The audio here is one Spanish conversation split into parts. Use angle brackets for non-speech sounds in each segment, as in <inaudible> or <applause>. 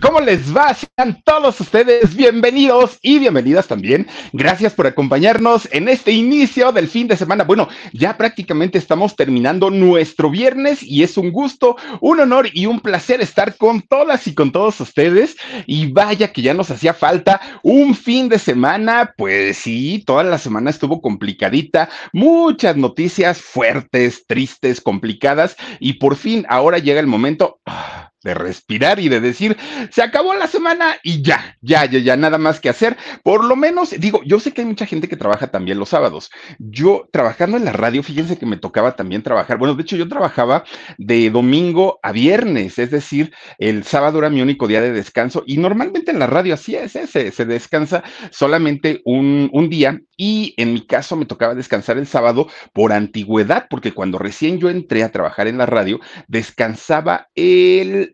¿Cómo les va? Sean todos ustedes bienvenidos y bienvenidas también. Gracias por acompañarnos en este inicio del fin de semana. Bueno, ya prácticamente estamos terminando nuestro viernes y es un gusto, un honor y un placer estar con todas y con todos ustedes. Y vaya que ya nos hacía falta un fin de semana. Pues sí, toda la semana estuvo complicadita. Muchas noticias fuertes, tristes, complicadas. Y por fin, ahora llega el momento. Ah, de respirar y de decir, se acabó la semana y ya, ya, ya, ya, nada más que hacer. Por lo menos, digo, yo sé que hay mucha gente que trabaja también los sábados. Yo trabajando en la radio, fíjense que me tocaba también trabajar. Bueno, de hecho yo trabajaba de domingo a viernes, es decir, el sábado era mi único día de descanso y normalmente en la radio así es, ¿eh? se, descansa solamente un día y en mi caso me tocaba descansar el sábado por antigüedad, porque cuando recién yo entré a trabajar en la radio, descansaba el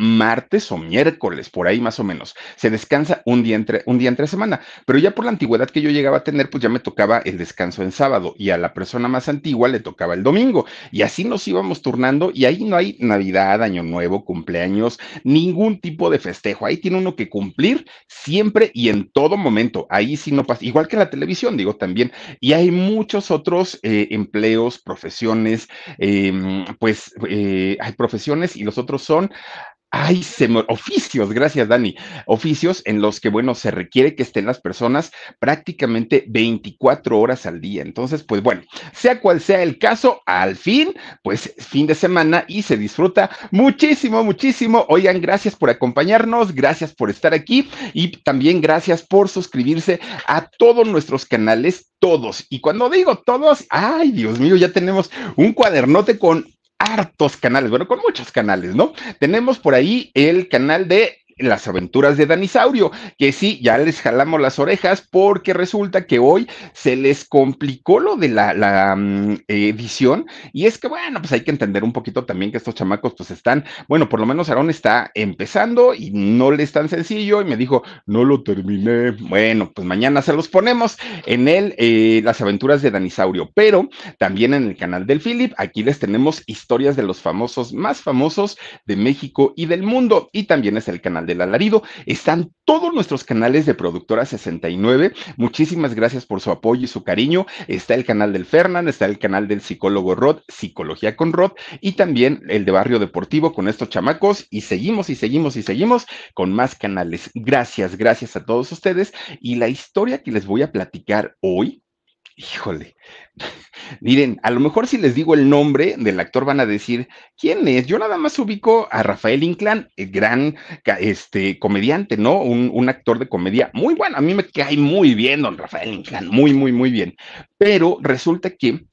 martes o miércoles, por ahí más o menos. Se descansa un día entre, un día entre semana, pero ya por la antigüedad que yo llegaba a tener, pues ya me tocaba el descanso en sábado y a la persona más antigua le tocaba el domingo. Y así nos íbamos turnando y ahí no hay Navidad, Año Nuevo, cumpleaños, ningún tipo de festejo. Ahí tiene uno que cumplir siempre y en todo momento. Ahí sí no pasa, igual que la televisión, digo también. Y hay muchos otros eh, empleos, profesiones, em, pues eh, hay profesiones y los otros son Ay, se oficios, gracias Dani. Oficios en los que, bueno, se requiere que estén las personas prácticamente 24 horas al día. Entonces, pues bueno, sea cual sea el caso, al fin, pues fin de semana y se disfruta muchísimo, muchísimo. Oigan, gracias por acompañarnos, gracias por estar aquí y también gracias por suscribirse a todos nuestros canales, todos. Y cuando digo todos, ay, Dios mío, ya tenemos un cuadernote con hartos canales, bueno, con muchos canales, ¿no? Tenemos por ahí el canal de las aventuras de Danisaurio, que sí, ya les jalamos las orejas porque resulta que hoy se les complicó lo de la, mm, edición y es que bueno, pues hay que entender un poquito también que estos chamacos pues están, bueno, por lo menos Aarón está empezando y no le es tan sencillo y me dijo, no lo terminé, bueno, pues mañana se los ponemos en el, eh, las aventuras de Danisaurio, pero también en el canal del Philip, aquí les tenemos historias de los famosos, más famosos de México y del mundo y también es el canal de del alarido. Están todos nuestros canales de Productora 69. Muchísimas gracias por su apoyo y su cariño. Está el canal del Fernán, está el canal del psicólogo Rod, Psicología con Rod, y también el de Barrio Deportivo con estos chamacos. Y seguimos y seguimos y seguimos con más canales. Gracias, gracias a todos ustedes. Y la historia que les voy a platicar hoy Híjole. <laughs> Miren, a lo mejor si les digo el nombre del actor van a decir, ¿quién es? Yo nada más ubico a Rafael Inclán, el gran este, comediante, ¿no? Un, un, actor de comedia muy bueno. A mí me cae muy bien don Rafael Inclán, muy, muy, muy bien. Pero resulta que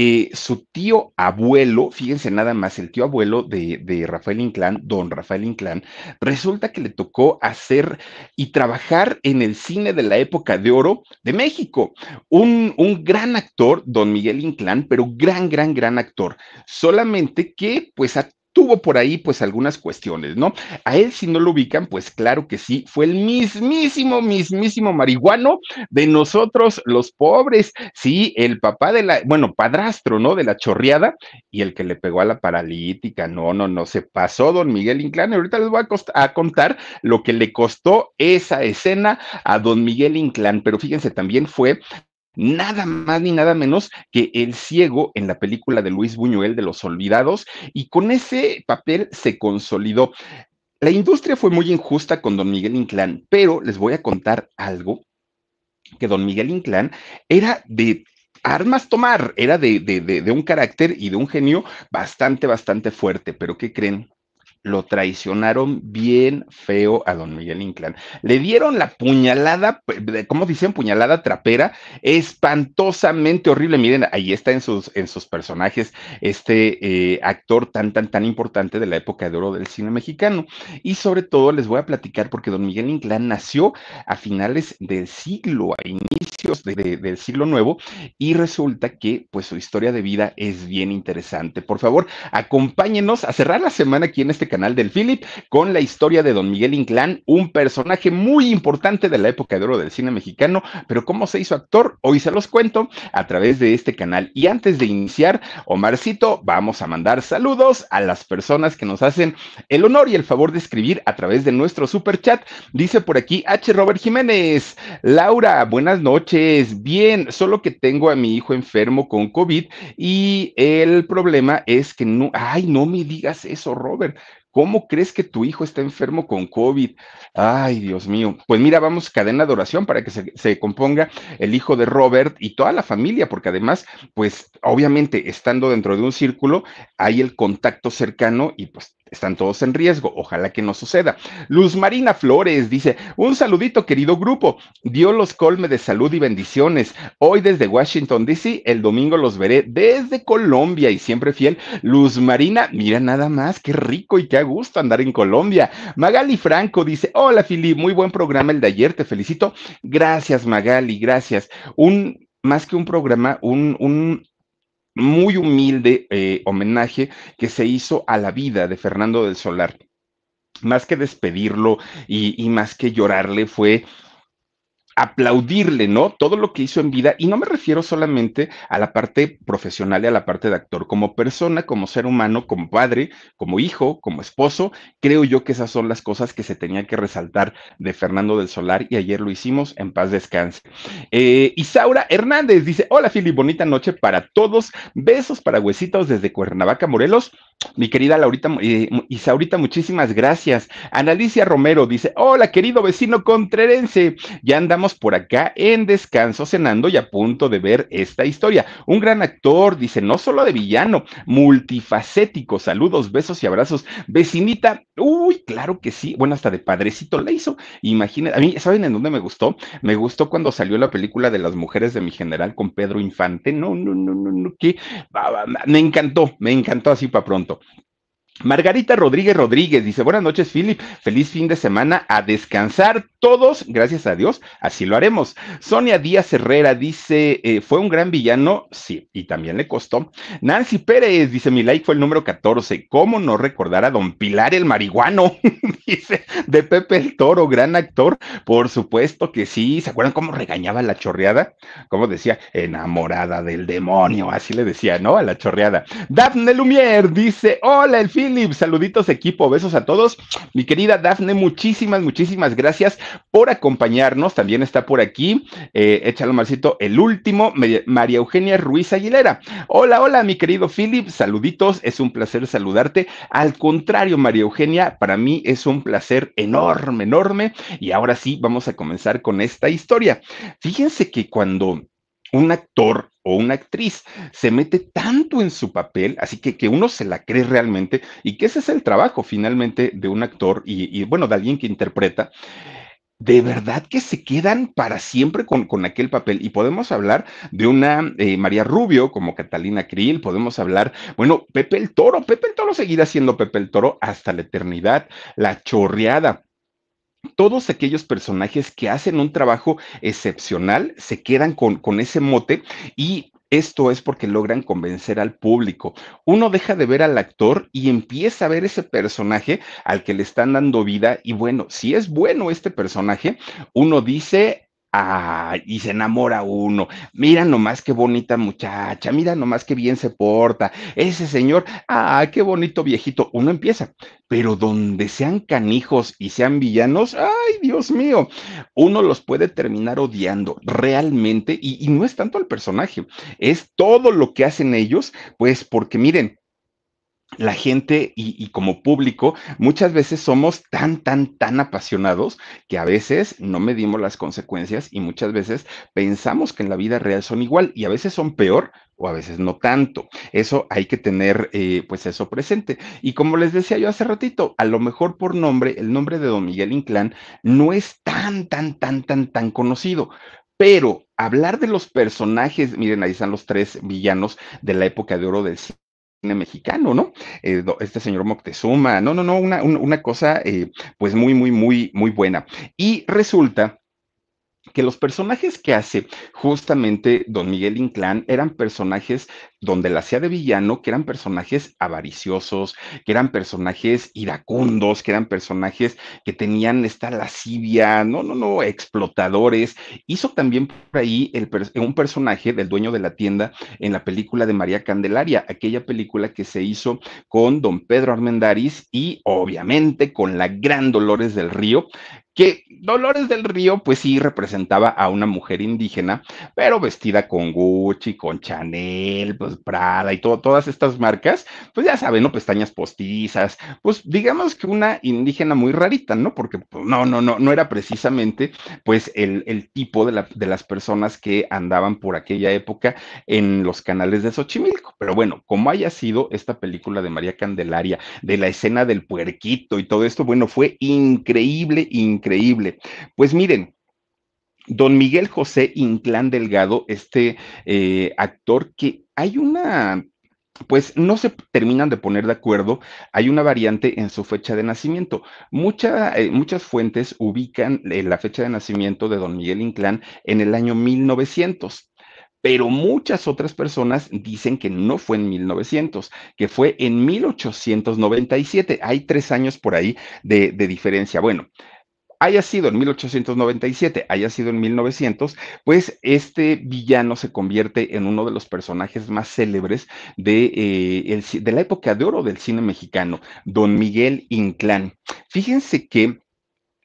eh, su tío abuelo, fíjense nada más, el tío abuelo de, Rafael Inclán, don Rafael Inclán, resulta que le tocó hacer y trabajar en el cine de la época de oro de México. Un, gran actor, don Miguel Inclán, pero gran, gran, gran actor. Solamente que pues a tuvo por ahí pues algunas cuestiones, ¿no? A él si no lo ubican, pues claro que sí, fue el mismísimo, mismísimo marihuano de nosotros los pobres, sí, el papá de la, bueno, padrastro, ¿no? De la chorreada y el que le pegó a la paralítica, no, no, no, se pasó don Miguel Inclán, ahorita les voy a contar lo que le costó esa escena a don Miguel Inclán, pero fíjense, también fue nada más ni nada menos que el ciego en la película de Luis Buñuel de Los Olvidados, y con ese papel se consolidó. La industria fue muy injusta con don Miguel Inclán, pero les voy a contar algo que don Miguel Inclán era de armas tomar, era de, de un carácter y de un genio bastante, bastante fuerte, pero ¿qué creen? lo traicionaron bien feo a don Miguel Inclán. Le dieron la puñalada, pues, ¿cómo dicen? Puñalada trapera, espantosamente horrible. Miren, ahí está en sus, en sus personajes este eh, actor tan, tan, tan importante de la época de oro del cine mexicano. Y sobre todo les voy a platicar porque don Miguel Inclán nació a finales del siglo, a inicios del siglo nuevo, y resulta que pues su historia de vida es bien interesante. Por favor, acompáñenos a cerrar la semana aquí en este canal del Philip con la historia de don Miguel Inclán, un personaje muy importante de la época de oro del cine mexicano, pero cómo se hizo actor, hoy se los cuento a través de este canal. Y antes de iniciar, Omarcito, vamos a mandar saludos a las personas que nos hacen el honor y el favor de escribir a través de nuestro super chat. Dice por aquí H. Robert Jiménez, Laura, buenas noches, bien, solo que tengo a mi hijo enfermo con COVID y el problema es que no, ay, no me digas eso, Robert. ¿Cómo crees que tu hijo está enfermo con COVID? Ay, Dios mío. Pues mira, vamos cadena de oración para que se, se componga el hijo de Robert y toda la familia, porque además, pues obviamente, estando dentro de un círculo, hay el contacto cercano y pues están todos en riesgo. Ojalá que no suceda. Luz Marina Flores dice, un saludito querido grupo. Dios los colme de salud y bendiciones. Hoy desde Washington, D.C., el domingo los veré desde Colombia y siempre fiel. Luz Marina, mira nada más, qué rico y qué a gusto andar en Colombia. Magali Franco dice, hola Fili, muy buen programa el de ayer, te felicito. Gracias Magali, gracias. Un... Más que un programa, un, un muy humilde eh, homenaje que se hizo a la vida de Fernando del Solar. Más que despedirlo y más que llorarle fue aplaudirle, ¿no? Todo lo que hizo en vida, y no me refiero solamente a la parte profesional y a la parte de actor, como persona, como ser humano, como padre, como hijo, como esposo, creo yo que esas son las cosas que se tenían que resaltar de Fernando del Solar, y ayer lo hicimos, en paz descanse. Eh, Isaura Hernández dice, hola Fili, bonita noche para todos, besos para huesitos desde Cuernavaca, Morelos, mi querida Laurita, y eh, Isaurita, muchísimas gracias. Analicia Romero dice, hola querido vecino contrerense, ya andamos por acá en descanso, cenando y a punto de ver esta historia. Un gran actor, dice, no solo de villano, multifacético. Saludos, besos y abrazos. Vecinita, uy, claro que sí. Bueno, hasta de padrecito la hizo. Imagínense, a mí, ¿saben en dónde me gustó? Me gustó cuando salió la película de las mujeres de mi general con Pedro Infante. No, no, no, no, no, que me encantó, me encantó así para pronto. Margarita Rodríguez Rodríguez dice, buenas noches, Philip, feliz fin de semana, a descansar todos, gracias a Dios, así lo haremos. Sonia Díaz Herrera dice, eh, fue un gran villano, sí, y también le costó. Nancy Pérez dice, mi like fue el número 14, ¿cómo no recordar a don Pilar el marihuano? <laughs> dice, de Pepe el Toro, gran actor, por supuesto que sí, ¿se acuerdan cómo regañaba a la chorreada? Como decía, enamorada del demonio, así le decía, ¿no? A la chorreada. Daphne Lumier dice, hola, el fin Philip, saluditos equipo, besos a todos. Mi querida daphne muchísimas, muchísimas gracias por acompañarnos. También está por aquí, eh, échalo malcito, el último, María Eugenia Ruiz Aguilera. Hola, hola, mi querido Philip, saluditos, es un placer saludarte. Al contrario, María Eugenia, para mí es un placer enorme, enorme. Y ahora sí, vamos a comenzar con esta historia. Fíjense que cuando un actor o una actriz se mete tanto en su papel, así que, que uno se la cree realmente y que ese es el trabajo finalmente de un actor y, bueno, de alguien que interpreta de verdad que se quedan para siempre con, con aquel papel. Y podemos hablar de una eh, María Rubio como Catalina Krill, podemos hablar, bueno, Pepe el Toro, Pepe el Toro seguirá siendo Pepe el Toro hasta la eternidad, la chorreada todos aquellos personajes que hacen un trabajo excepcional se quedan con, ese mote y esto es porque logran convencer al público. Uno deja de ver al actor y empieza a ver ese personaje al que le están dando vida y bueno, si es bueno este personaje, uno dice, y se enamora uno. Mira nomás qué bonita muchacha, mira nomás qué bien se porta. Ese señor, ah qué bonito viejito. Uno empieza, pero donde sean canijos y sean villanos, ay, Dios mío, uno los puede terminar odiando realmente y, no es tanto el personaje, es todo lo que hacen ellos, pues porque miren, la gente y, como público muchas veces somos tan, tan, tan apasionados que a veces no medimos las consecuencias y muchas veces pensamos que en la vida real son igual y a veces son peor o a veces no tanto. Eso hay que tener eh, pues eso presente. Y como les decía yo hace ratito, a lo mejor por nombre, el nombre de don Miguel Inclán no es tan, tan, tan, tan, tan conocido, pero hablar de los personajes, miren, ahí están los tres villanos de la época de oro del mexicano, ¿no? Eh, este señor Moctezuma, no, no, no, una, una cosa eh, pues muy, muy, muy, muy buena. Y resulta que los personajes que hace justamente don Miguel Inclán eran personajes donde la hacía de villano, que eran personajes avariciosos, que eran personajes iracundos, que eran personajes que tenían esta lascivia, no, no, no, explotadores. Hizo también por ahí un personaje del dueño de la tienda en la película de María Candelaria, aquella película que se hizo con don Pedro Armendariz y obviamente con la gran Dolores del Río, que Dolores del Río, pues sí representaba a una mujer indígena, pero vestida con Gucci, con Chanel, pues Prada y todas estas marcas, pues ya saben, ¿no? Pestañas postizas, pues digamos que una indígena muy rarita, ¿no? Porque pues, no, no, no, no era precisamente pues el, tipo de, de las personas que andaban por aquella época en los canales de Xochimilco. Pero bueno, como haya sido esta película de María Candelaria, de la escena del puerquito y todo esto, bueno, fue increíble, increíble increíble. Pues miren, Don Miguel José Inclán Delgado, este eh, actor que hay una, pues no se terminan de poner de acuerdo, hay una variante en su fecha de nacimiento. Eh, muchas fuentes ubican eh, la fecha de nacimiento de Don Miguel Inclán en el año 1900. Pero muchas otras personas dicen que no fue en 1900, que fue en 1897. Hay tres años por ahí de, de diferencia. Bueno, haya sido en 1897, haya sido en 1900, pues este villano se convierte en uno de los personajes más célebres de, eh, de la época de oro del cine mexicano, don Miguel Inclán. Fíjense que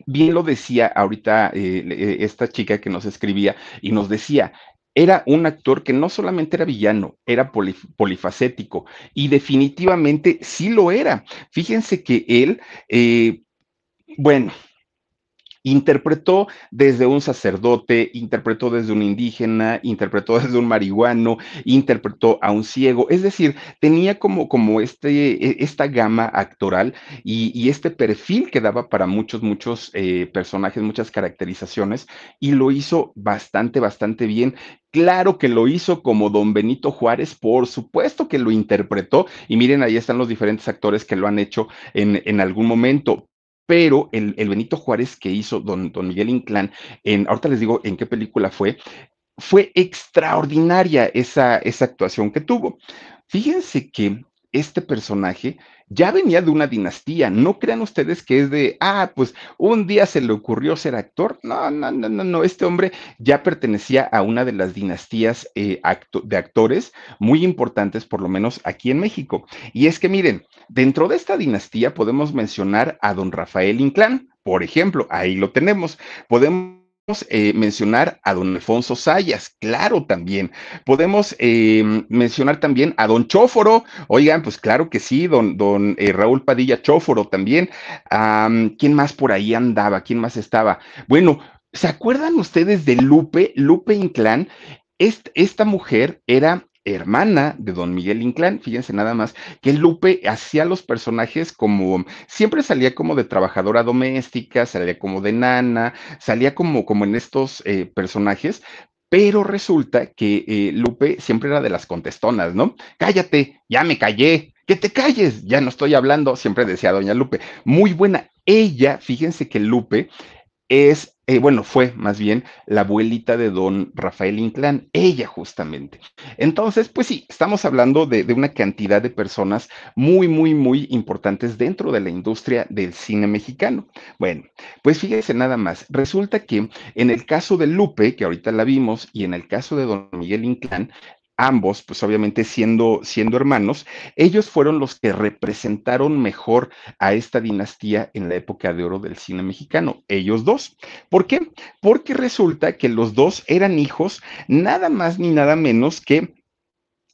bien lo decía ahorita eh, eh, esta chica que nos escribía y nos decía, era un actor que no solamente era villano, era polifacético y definitivamente sí lo era. Fíjense que él, eh, bueno, Interpretó desde un sacerdote, interpretó desde un indígena, interpretó <laughs> desde un marihuano, interpretó a un ciego. Es decir, tenía como, como este, e, esta gama actoral y, este perfil que daba para muchos, muchos eh, personajes, muchas caracterizaciones, y lo hizo bastante, bastante bien. Claro que lo hizo como don Benito Juárez, por supuesto que lo interpretó, y miren, ahí están los diferentes actores que lo han hecho en, en algún momento, pero el, Benito Juárez que hizo don, Miguel Inclán, en, ahorita les digo en qué película fue, fue extraordinaria esa, esa actuación que tuvo. Fíjense que este personaje ya venía de una dinastía. No crean ustedes que es de, ah, pues un día se le ocurrió ser actor. No, no, no, no, no. Este hombre ya pertenecía a una de las dinastías eh, de actores muy importantes, por lo menos aquí en México. Y es que miren, dentro de esta dinastía podemos mencionar a don Rafael Inclán, por ejemplo, ahí lo tenemos. Podemos eh, mencionar a don Alfonso Sayas, claro también. Podemos em, mencionar también a don Chóforo, oigan, pues claro que sí, don, don eh, Raúl Padilla Chóforo también. ¿Quién más por ahí andaba? ¿Quién más estaba? Bueno, ¿se acuerdan ustedes de Lupe, Lupe Inclán? esta mujer era hermana de Don Miguel Inclán, fíjense nada más, que Lupe hacía los personajes como, siempre salía como de trabajadora doméstica, salía como de nana, salía como, como en estos eh, personajes, pero resulta que eh, Lupe siempre era de las contestonas, ¿no? Cállate, ya me callé, que te calles, ya no estoy hablando, siempre decía doña Lupe. Muy buena. Ella, fíjense que Lupe es, eh, bueno, fue más bien la abuelita de don Rafael Inclán, ella justamente. Entonces, pues sí, estamos hablando de, de, una cantidad de personas muy, muy, muy importantes dentro de la industria del cine mexicano. Bueno, pues fíjese nada más, resulta que en el caso de Lupe, que ahorita la vimos, y en el caso de don Miguel Inclán, ambos, pues obviamente siendo, siendo hermanos, ellos fueron los que representaron mejor a esta dinastía en la época de oro del cine mexicano, ellos dos. ¿Por qué? Porque resulta que los dos eran hijos nada más ni nada menos que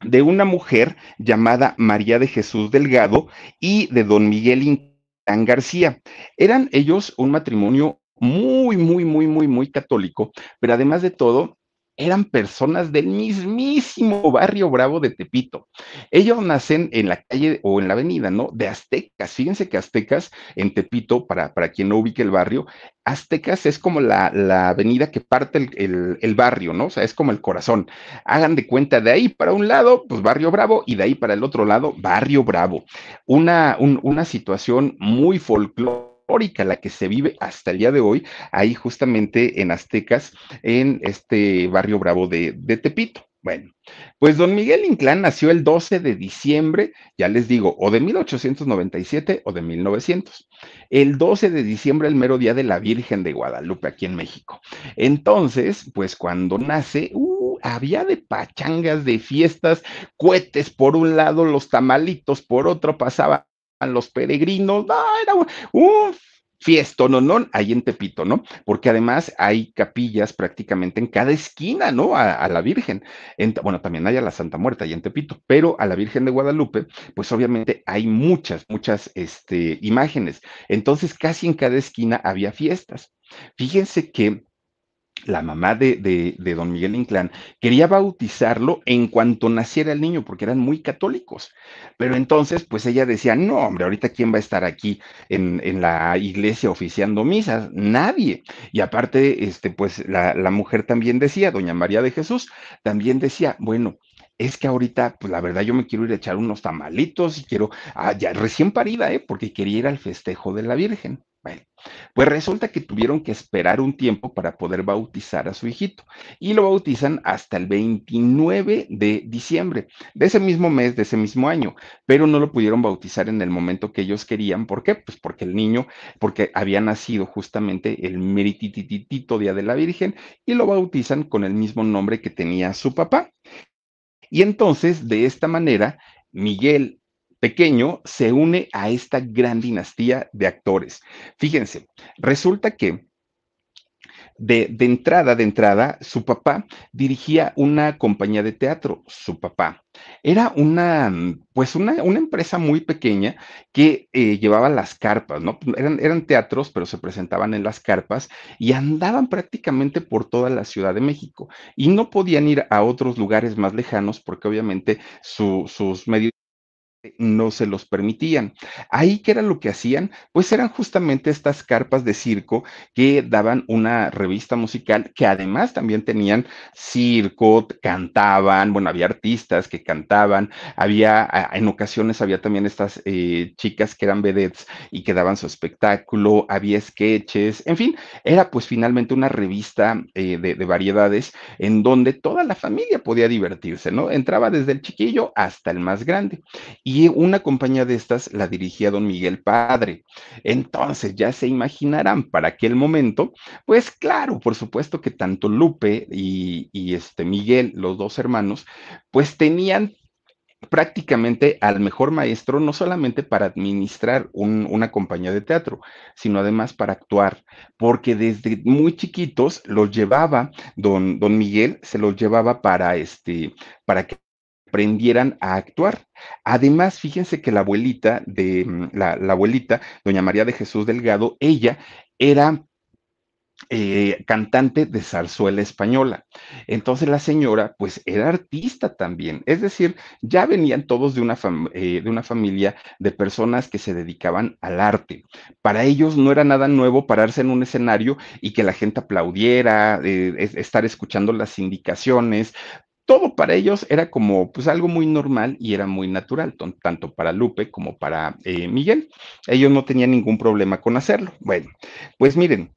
de una mujer llamada María de Jesús Delgado y de don Miguel Intán García. Eran ellos un matrimonio muy, muy, muy, muy, muy católico, pero además de todo, eran personas del mismísimo barrio bravo de Tepito. Ellos nacen en la calle o en la avenida, ¿no? De aztecas. Fíjense que aztecas en Tepito, para, para quien no ubique el barrio, aztecas es como la, avenida que parte el, barrio, ¿no? O sea, es como el corazón. Hagan de cuenta de ahí para un lado, pues barrio bravo, y de ahí para el otro lado, barrio bravo. Una, una situación muy folclórica la que se vive hasta el día de hoy ahí justamente en Aztecas, en este barrio bravo de, Tepito. Bueno, pues don Miguel Inclán nació el 12 de diciembre, ya les digo, o de 1897 o de 1900. El 12 de diciembre, el mero día de la Virgen de Guadalupe, aquí en México. Entonces, pues cuando nace, uh, había de pachangas, de fiestas, cohetes por un lado, los tamalitos por otro, pasaba los peregrinos, no, era un fiesto, no, no, ahí en Tepito, ¿no? Porque además hay capillas prácticamente en cada esquina, ¿no? A, la Virgen. bueno, también hay a la Santa Muerta ahí en Tepito, pero a la Virgen de Guadalupe, pues obviamente hay muchas, muchas este, imágenes. Entonces, casi en cada esquina había fiestas. Fíjense que la mamá de, don Miguel Inclán, quería bautizarlo en cuanto naciera el niño, porque eran muy católicos. Pero entonces, pues ella decía, no, hombre, ahorita quién va a estar aquí en, la iglesia oficiando misas, nadie. Y aparte, este, pues la mujer también decía, doña María de Jesús, también decía, bueno, es que ahorita, pues la verdad, yo me quiero ir a echar unos tamalitos y quiero, ah, ya recién parida, ¿eh? Porque quería ir al festejo de la Virgen. Bueno, pues resulta que tuvieron que esperar un tiempo para poder bautizar a su hijito y lo bautizan hasta el 29 de diciembre de ese mismo mes, de ese mismo año, pero no lo pudieron bautizar en el momento que ellos querían. ¿Por qué? Pues porque el niño, porque había nacido justamente el meritititito Día de la Virgen y lo bautizan con el mismo nombre que tenía su papá. Y entonces, de esta manera, Miguel pequeño se une a esta gran dinastía de actores. Fíjense, resulta que de, entrada, de entrada, su papá dirigía una compañía de teatro, su papá. Era una, mm, pues una, una empresa muy pequeña que eh, llevaba las carpas, ¿no? Eran, eran teatros, pero se presentaban en las carpas y andaban prácticamente por toda la Ciudad de México y no podían ir a otros lugares más lejanos porque obviamente sus medios no se los permitían. Ahí que era lo que hacían, pues eran justamente estas carpas de circo que daban una revista musical que además también tenían circo, cantaban, bueno, había artistas que cantaban, había, en ocasiones había también estas eh, chicas que eran vedettes y que daban su espectáculo, había sketches, en fin, era pues finalmente una revista eh, de, de variedades en donde toda la familia podía divertirse, ¿no? Entraba desde el chiquillo hasta el más grande y una compañía de estas la dirigía don Miguel Padre. Entonces, ya se imaginarán, para aquel momento, pues claro, por supuesto que tanto Lupe y, este Miguel, los dos hermanos, pues tenían prácticamente al mejor maestro, no solamente para administrar una compañía de teatro, sino además para actuar, porque desde muy chiquitos los llevaba, don, don Miguel se los llevaba para, este, para que aprendieran a actuar. Además, fíjense que la abuelita de mm, la, abuelita, doña María de Jesús Delgado, ella era eh, cantante de zarzuela española. Entonces la señora, pues, era artista también. Es decir, ya venían todos de una, eh, de una familia de personas que se dedicaban al arte. Para ellos no era nada nuevo pararse en un escenario y que la gente aplaudiera, eh, estar escuchando las indicaciones, todo para ellos era como pues algo muy normal y era muy natural, tanto para Lupe como para eh, Miguel. Ellos no tenían ningún problema con hacerlo. Bueno, pues miren,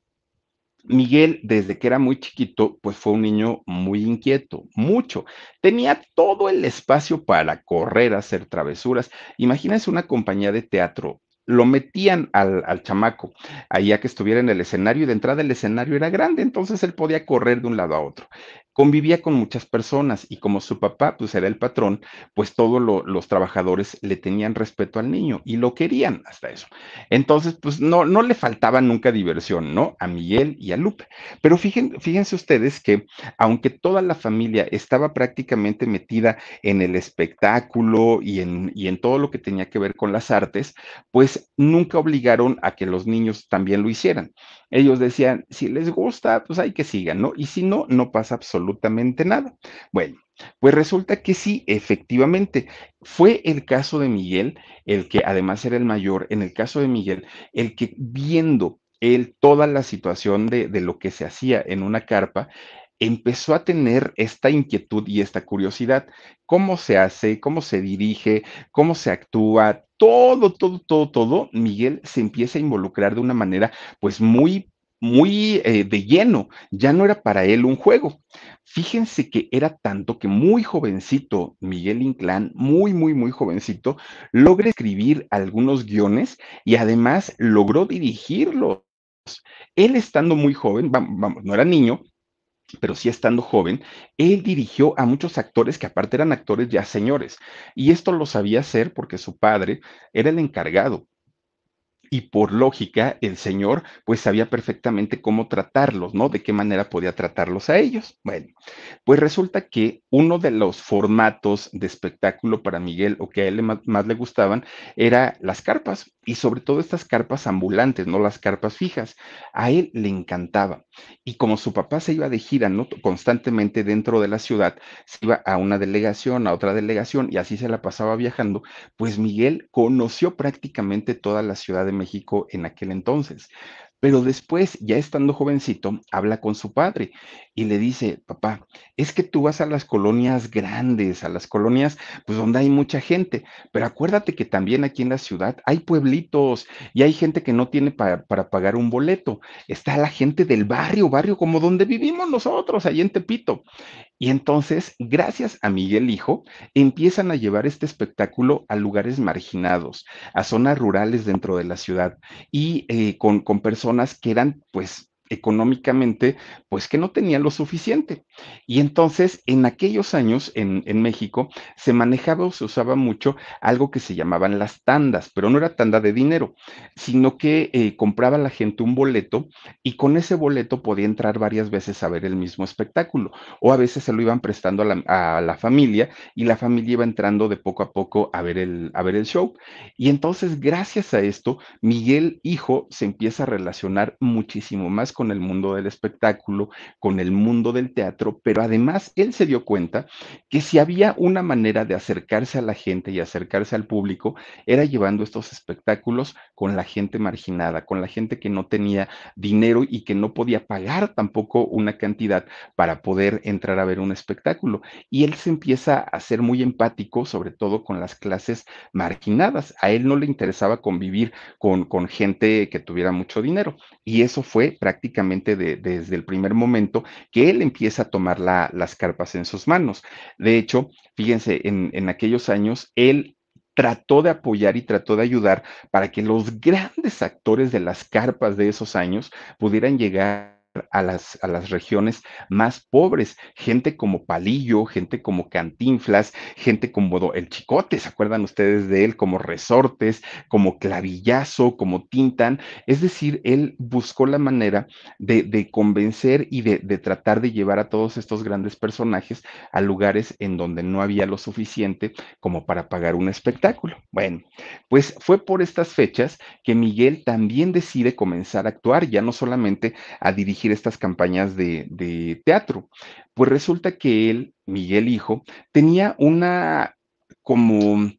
Miguel, desde que era muy chiquito, pues fue un niño muy inquieto, mucho. Tenía todo el espacio para correr, hacer travesuras. Imagínense una compañía de teatro. Lo metían al, al chamaco, allá que estuviera en el escenario, y de entrada el escenario era grande, entonces él podía correr de un lado a otro convivía con muchas personas y como su papá pues era el patrón, pues todos los trabajadores le tenían respeto al niño y lo querían hasta eso. Entonces pues no, no le faltaba nunca diversión, ¿no? A Miguel y a Lupe. Pero fíjense, fíjense ustedes que aunque toda la familia estaba prácticamente metida en el espectáculo y en, y en todo lo que tenía que ver con las artes, pues nunca obligaron a que los niños también lo hicieran ellos decían, si les gusta, pues hay que sigan, ¿no? Y si no, no pasa absolutamente nada. Bueno, pues resulta que sí, efectivamente, fue el caso de Miguel, el que además era el mayor, en el caso de Miguel, el que viendo él toda la situación de, de lo que se hacía en una carpa, empezó a tener esta inquietud y esta curiosidad, cómo se hace, cómo se dirige, cómo se actúa, todo, todo, todo, todo, Miguel se empieza a involucrar de una manera pues muy muy eh, de lleno, ya no era para él un juego. Fíjense que era tanto que muy jovencito, Miguel Inclán, muy, muy, muy jovencito, logra escribir algunos guiones y además logró dirigirlos. Él estando muy joven, vamos, no era niño, pero sí estando joven, él dirigió a muchos actores que aparte eran actores ya señores. Y esto lo sabía hacer porque su padre era el encargado. Y por lógica, el señor pues sabía perfectamente cómo tratarlos, ¿no? De qué manera podía tratarlos a ellos. Bueno, pues resulta que uno de los formatos de espectáculo para Miguel o que a él más, más le gustaban era las carpas y sobre todo estas carpas ambulantes, no las carpas fijas. A él le encantaba. Y como su papá se iba de gira ¿no? constantemente dentro de la ciudad, se iba a una delegación, a otra delegación, y así se la pasaba viajando, pues Miguel conoció prácticamente toda la Ciudad de México en aquel entonces. Pero después, ya estando jovencito, habla con su padre y le dice, papá, es que tú vas a las colonias grandes, a las colonias, pues donde hay mucha gente, pero acuérdate que también aquí en la ciudad hay pueblitos y hay gente que no tiene para pagar un boleto. Está la gente del barrio, barrio como donde vivimos nosotros, ahí en Tepito. Y entonces, gracias a Miguel Hijo, empiezan a llevar este espectáculo a lugares marginados, a zonas rurales dentro de la ciudad y eh, con, con personas que eran pues económicamente, pues que no tenía lo suficiente. Y entonces, en aquellos años en, México, se manejaba o se usaba mucho algo que se llamaban las tandas, pero no era tanda de dinero, sino que eh, compraba la gente un boleto y con ese boleto podía entrar varias veces a ver el mismo espectáculo. O a veces se lo iban prestando a la, a la familia y la familia iba entrando de poco a poco a ver, el, a ver el show. Y entonces, gracias a esto, Miguel, hijo, se empieza a relacionar muchísimo más con con el mundo del espectáculo, con el mundo del teatro, pero además él se dio cuenta que si había una manera de acercarse a la gente y acercarse al público, era llevando estos espectáculos con la gente marginada, con la gente que no tenía dinero y que no podía pagar tampoco una cantidad para poder entrar a ver un espectáculo. Y él se empieza a ser muy empático, sobre todo con las clases marginadas. A él no le interesaba convivir con, con gente que tuviera mucho dinero. Y eso fue prácticamente prácticamente desde el primer momento que él empieza a tomar las carpas en sus manos. De hecho, fíjense, en aquellos años él trató de apoyar y trató de ayudar para que los grandes actores de las carpas de esos años pudieran llegar a las, a las regiones más pobres, gente como Palillo, gente como Cantinflas, gente como El Chicote, ¿se acuerdan ustedes de él? Como Resortes, como Clavillazo, como Tintan, es decir, él buscó la manera de, convencer y de, de tratar de llevar a todos estos grandes personajes a lugares en donde no había lo suficiente como para pagar un espectáculo. Bueno, pues fue por estas fechas que Miguel también decide comenzar a actuar, ya no solamente a dirigir, estas campañas de, teatro. Pues resulta que él, Miguel Hijo, tenía una como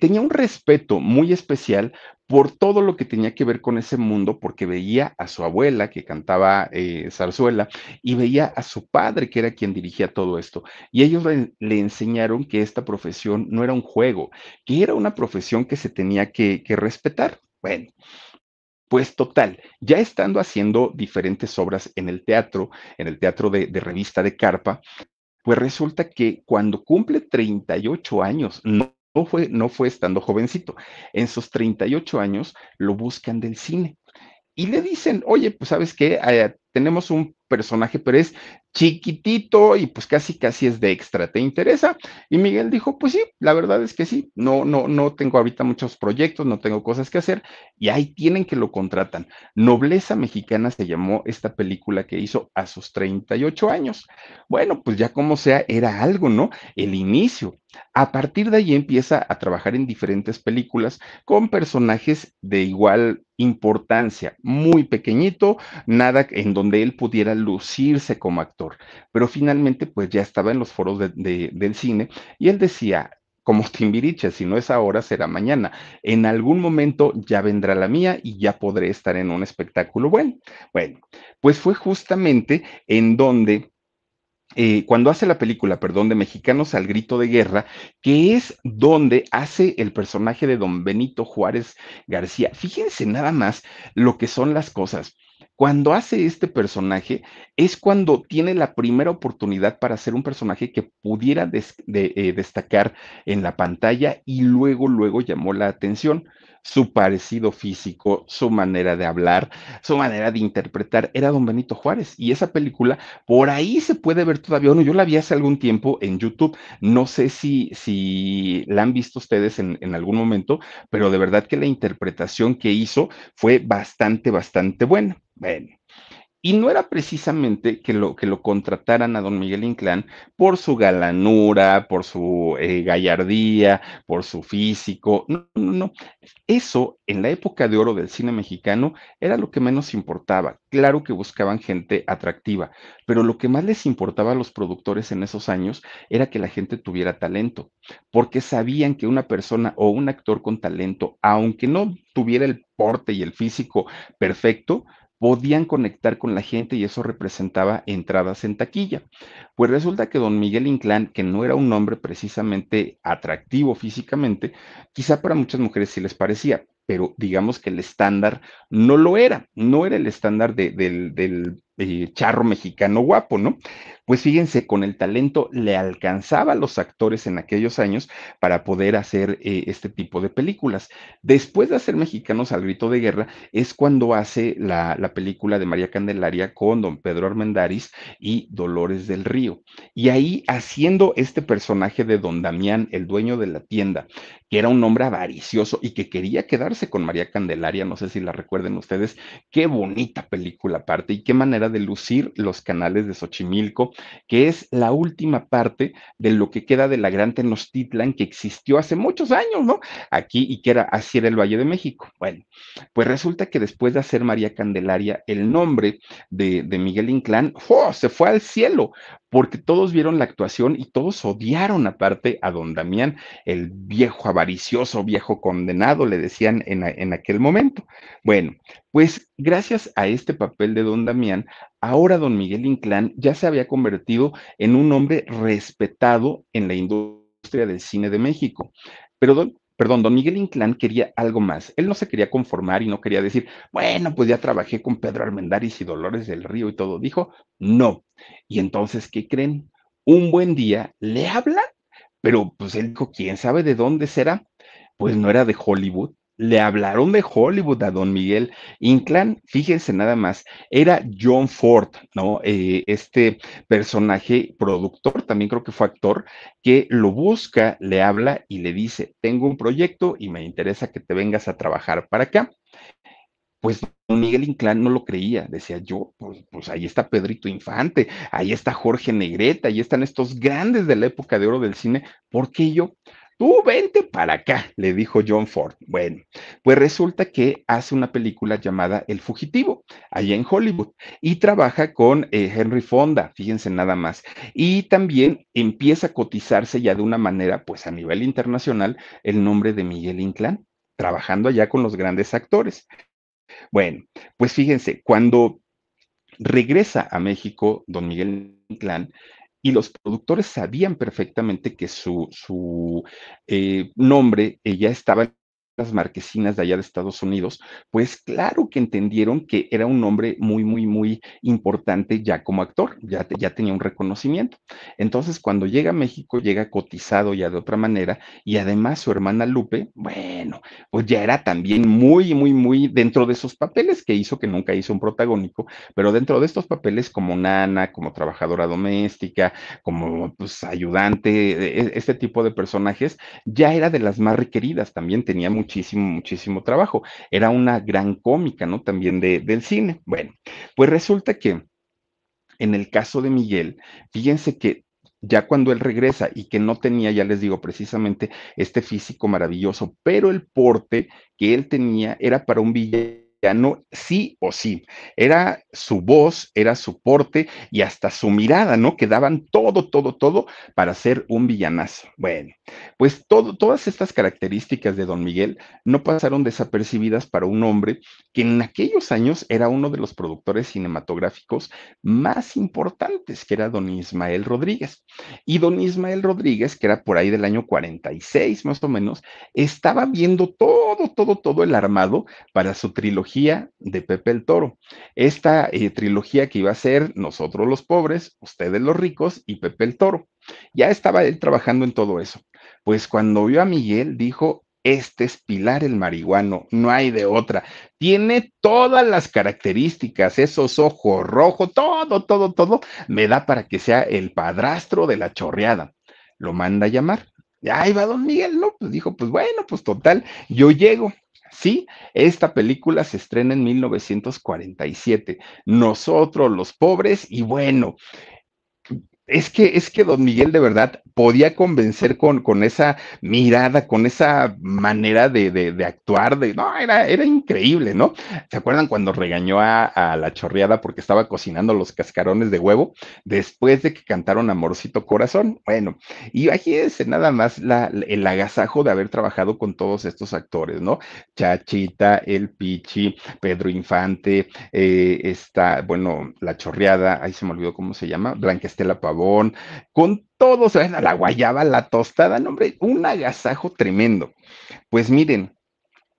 tenía un respeto muy especial por todo lo que tenía que ver con ese mundo, porque veía a su abuela que cantaba eh, zarzuela y veía a su padre que era quien dirigía todo esto. Y ellos le, enseñaron que esta profesión no era un juego, que era una profesión que se tenía que, que respetar. Bueno, pues total, ya estando haciendo diferentes obras en el teatro, en el teatro de, revista de Carpa, pues resulta que cuando cumple 38 años, no, fue, no fue estando jovencito, en sus 38 años lo buscan del cine y le dicen, oye, pues sabes qué, ah, tenemos un personaje, pero es chiquitito y pues casi casi es de extra, ¿te interesa? Y Miguel dijo, pues sí, la verdad es que sí, no, no, no tengo ahorita muchos proyectos, no tengo cosas que hacer, y ahí tienen que lo contratan. Nobleza Mexicana se llamó esta película que hizo a sus 38 años. Bueno, pues ya como sea, era algo, ¿no? El inicio. A partir de ahí empieza a trabajar en diferentes películas con personajes de igual importancia, muy pequeñito, nada en donde él pudiera lucirse como actor, pero finalmente pues ya estaba en los foros del cine y él decía, como <laughs> Timbiriche, si no es ahora, será mañana. En algún momento ya vendrá la mía y ya podré estar en un espectáculo bueno. Bueno, pues fue justamente en donde eh, cuando hace la película, perdón, de Mexicanos al Grito de Guerra, que es donde hace el personaje de don Benito Juárez García. Fíjense nada más lo que son las cosas. Cuando hace este personaje es cuando tiene la primera oportunidad para ser un personaje que pudiera eh, destacar en la pantalla y luego, luego llamó la atención. Su parecido físico, su manera de hablar, su manera de interpretar, era don Benito Juárez. Y esa película por ahí se puede ver todavía. Bueno, yo la vi hace algún tiempo en YouTube. No sé si, si la han visto ustedes en algún momento, pero de verdad que la interpretación que hizo fue bastante, bastante buena. Bueno. Y no era precisamente que lo, que lo contrataran a don Miguel Inclán por su galanura, por su eh, gallardía, por su físico. No, no, no. Eso en la época de oro del cine mexicano era lo que menos importaba. Claro que buscaban gente atractiva, pero lo que más les importaba a los productores en esos años era que la gente tuviera talento, porque sabían que una persona o un actor con talento, aunque no tuviera el porte y el físico perfecto, podían conectar con la gente y eso representaba entradas en taquilla. Pues resulta que don Miguel Inclán, que no era un hombre precisamente atractivo físicamente, quizá para muchas mujeres sí les parecía, pero digamos que el estándar no lo era, no era el estándar del, del eh, charro mexicano guapo, ¿no? Pues fíjense, con el talento le alcanzaba a los actores en aquellos años para poder hacer eh, este tipo de películas. Después de hacer Mexicanos al grito de guerra, es cuando hace la, película de María Candelaria con don Pedro Armendáriz y Dolores del Río. Y ahí, haciendo este personaje de don Damián, el dueño de la tienda, que era un hombre avaricioso y que quería quedarse con María Candelaria, no sé si la recuerden ustedes, qué bonita película aparte y qué manera de lucir los canales de Xochimilco, que es la última parte de lo que queda de la gran Tenochtitlan que existió hace muchos años, ¿no? Aquí y que era así era el Valle de México. Bueno, pues resulta que después de hacer María Candelaria, el nombre de, Miguel Inclán ¡oh! se fue al cielo, porque todos vieron la actuación y todos odiaron aparte a don Damián, el viejo avaricioso, viejo condenado, le decían en, en aquel momento. Bueno, pues gracias a este papel de don Damián, ahora don Miguel Inclán ya se había convertido en un hombre respetado en la industria del cine de México. Pero don, perdón, don Miguel Inclán quería algo más. Él no se quería conformar y no quería decir, bueno, pues ya trabajé con Pedro Armendáriz y Dolores del Río y todo. Dijo, no. Y entonces, ¿qué creen? Un buen día le habla, pero pues él dijo, ¿quién sabe de dónde será? Pues no era de Hollywood, le hablaron de Hollywood a don Miguel Inclán, fíjense nada más, era John Ford, ¿no? Eh, este personaje productor, también creo que fue actor, que lo busca, le habla y le dice, tengo un proyecto y me interesa que te vengas a trabajar para acá. Pues don Miguel Inclán no lo creía, decía yo, pues, pues ahí está Pedrito Infante, ahí está Jorge Negreta, ahí están estos grandes de la época de oro del cine, ¿por qué yo? Tú vente para acá, le dijo John Ford. Bueno, pues resulta que hace una película llamada El Fugitivo, allá en Hollywood, y trabaja con eh, Henry Fonda, fíjense nada más. Y también empieza a cotizarse ya de una manera, pues a nivel internacional, el nombre de Miguel Inclán, trabajando allá con los grandes actores. Bueno, pues fíjense, cuando regresa a México don Miguel Inclán, y los productores sabían perfectamente que su, su eh, nombre eh, ya estaba las marquesinas de allá de Estados Unidos, pues claro que entendieron que era un hombre muy, muy, muy importante ya como actor, ya, ya tenía un reconocimiento. Entonces, cuando llega a México, llega cotizado ya de otra manera, y además su hermana Lupe, bueno, pues ya era también muy, muy, muy dentro de esos papeles que hizo, que nunca hizo un protagónico, pero dentro de estos papeles como nana, como trabajadora doméstica, como pues ayudante, e, e, este tipo de personajes, ya era de las más requeridas, también tenía muy muchísimo, muchísimo trabajo. Era una gran cómica, ¿no? También de, del cine. Bueno, pues resulta que en el caso de Miguel, fíjense que ya cuando él regresa y que no tenía, ya les digo, precisamente este físico maravilloso, pero el porte que él tenía era para un billete no, sí o sí. Era su voz, era su porte y hasta su mirada, ¿no? Que daban todo, todo, todo para ser un villanazo. Bueno, pues todo, todas estas características de Don Miguel no pasaron desapercibidas para un hombre que en aquellos años era uno de los productores cinematográficos más importantes, que era Don Ismael Rodríguez. Y Don Ismael Rodríguez, que era por ahí del año 46 más o menos, estaba viendo todo, todo, todo el armado para su trilogía de Pepe el Toro. Esta eh, trilogía que iba a ser Nosotros los pobres, ustedes los ricos y Pepe el Toro. Ya estaba él trabajando en todo eso. Pues cuando vio a Miguel dijo, este es Pilar el marihuano, no hay de otra. Tiene todas las características, esos ojos rojos, todo, todo, todo, me da para que sea el padrastro de la chorreada. Lo manda a llamar. Ahí va don Miguel, ¿no? Pues dijo, pues bueno, pues total, yo llego. Sí, esta película se estrena en 1947. Nosotros, los pobres, y bueno, es que, es que Don Miguel de verdad podía convencer con, con esa mirada, con esa manera de, de, actuar, de, no, era, era, increíble, ¿no? ¿Se acuerdan cuando regañó a, a, la chorreada porque estaba cocinando los cascarones de huevo después de que cantaron Amorcito Corazón? Bueno, y allí es nada más la, el agasajo de haber trabajado con todos estos actores, ¿no? Chachita, El Pichi, Pedro Infante, eh, está, bueno, la chorreada, ahí se me olvidó cómo se llama, Blanca Estela Pavón, con todos la guayaba, la tostada, hombre, un agasajo tremendo. Pues miren,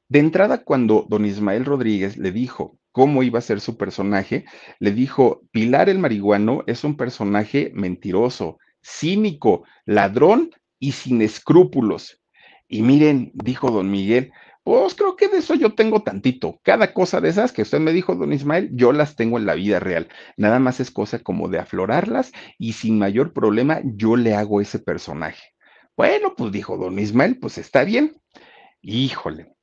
de entrada, cuando don Ismael Rodríguez le dijo cómo iba a ser su personaje, le dijo, Pilar el marihuano es un personaje mentiroso, cínico, ladrón y sin escrúpulos. Y miren, dijo don Miguel, pues creo que de eso yo tengo tantito. Cada cosa de esas que usted me dijo, don Ismael, yo las tengo en la vida real. Nada más es cosa como de aflorarlas y sin mayor problema yo le hago ese personaje. Bueno, pues dijo don Ismael, pues está bien. Híjole,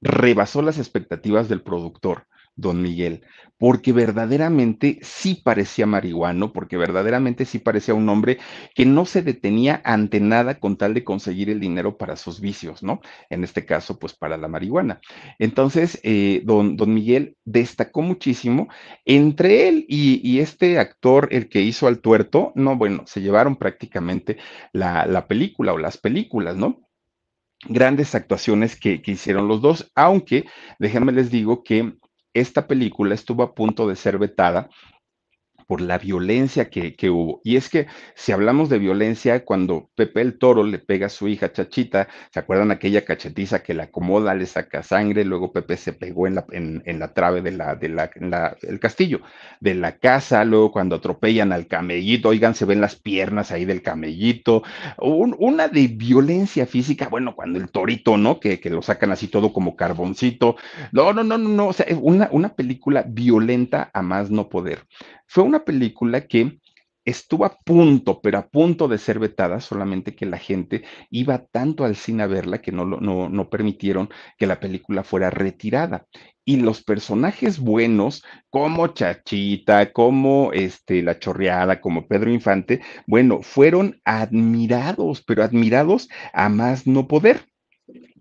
rebasó las expectativas del productor don Miguel, porque verdaderamente sí parecía marihuano, porque verdaderamente sí parecía un hombre que no se detenía ante nada con tal de conseguir el dinero para sus vicios, ¿no? En este caso, pues para la marihuana. Entonces, eh, don, don Miguel destacó muchísimo. Entre él y, este actor, el que hizo al tuerto, no, bueno, se llevaron prácticamente la, película o las películas, ¿no? grandes actuaciones que, que, hicieron los dos, aunque déjenme les digo que esta película estuvo a punto de ser vetada por la violencia que, hubo. Y es que si hablamos de violencia, cuando Pepe el Toro le pega a su hija Chachita, ¿se acuerdan aquella cachetiza que la acomoda, le saca sangre? Luego Pepe se pegó en la, en, la trave del de la, de castillo, de la casa, luego cuando atropellan al camellito, oigan, se ven las piernas ahí del camellito, una de violencia física, bueno, cuando el torito, ¿no? Que, lo sacan así todo como carboncito. No, no, no, no, no, o sea, una, una película violenta a más no poder. Fue una película que estuvo a punto, pero a punto de ser vetada, solamente que la gente iba tanto al cine a verla que no, no, no permitieron que la película fuera retirada. Y los personajes buenos, como Chachita, como este, La Chorreada, como Pedro Infante, bueno, fueron admirados, pero admirados a más no poder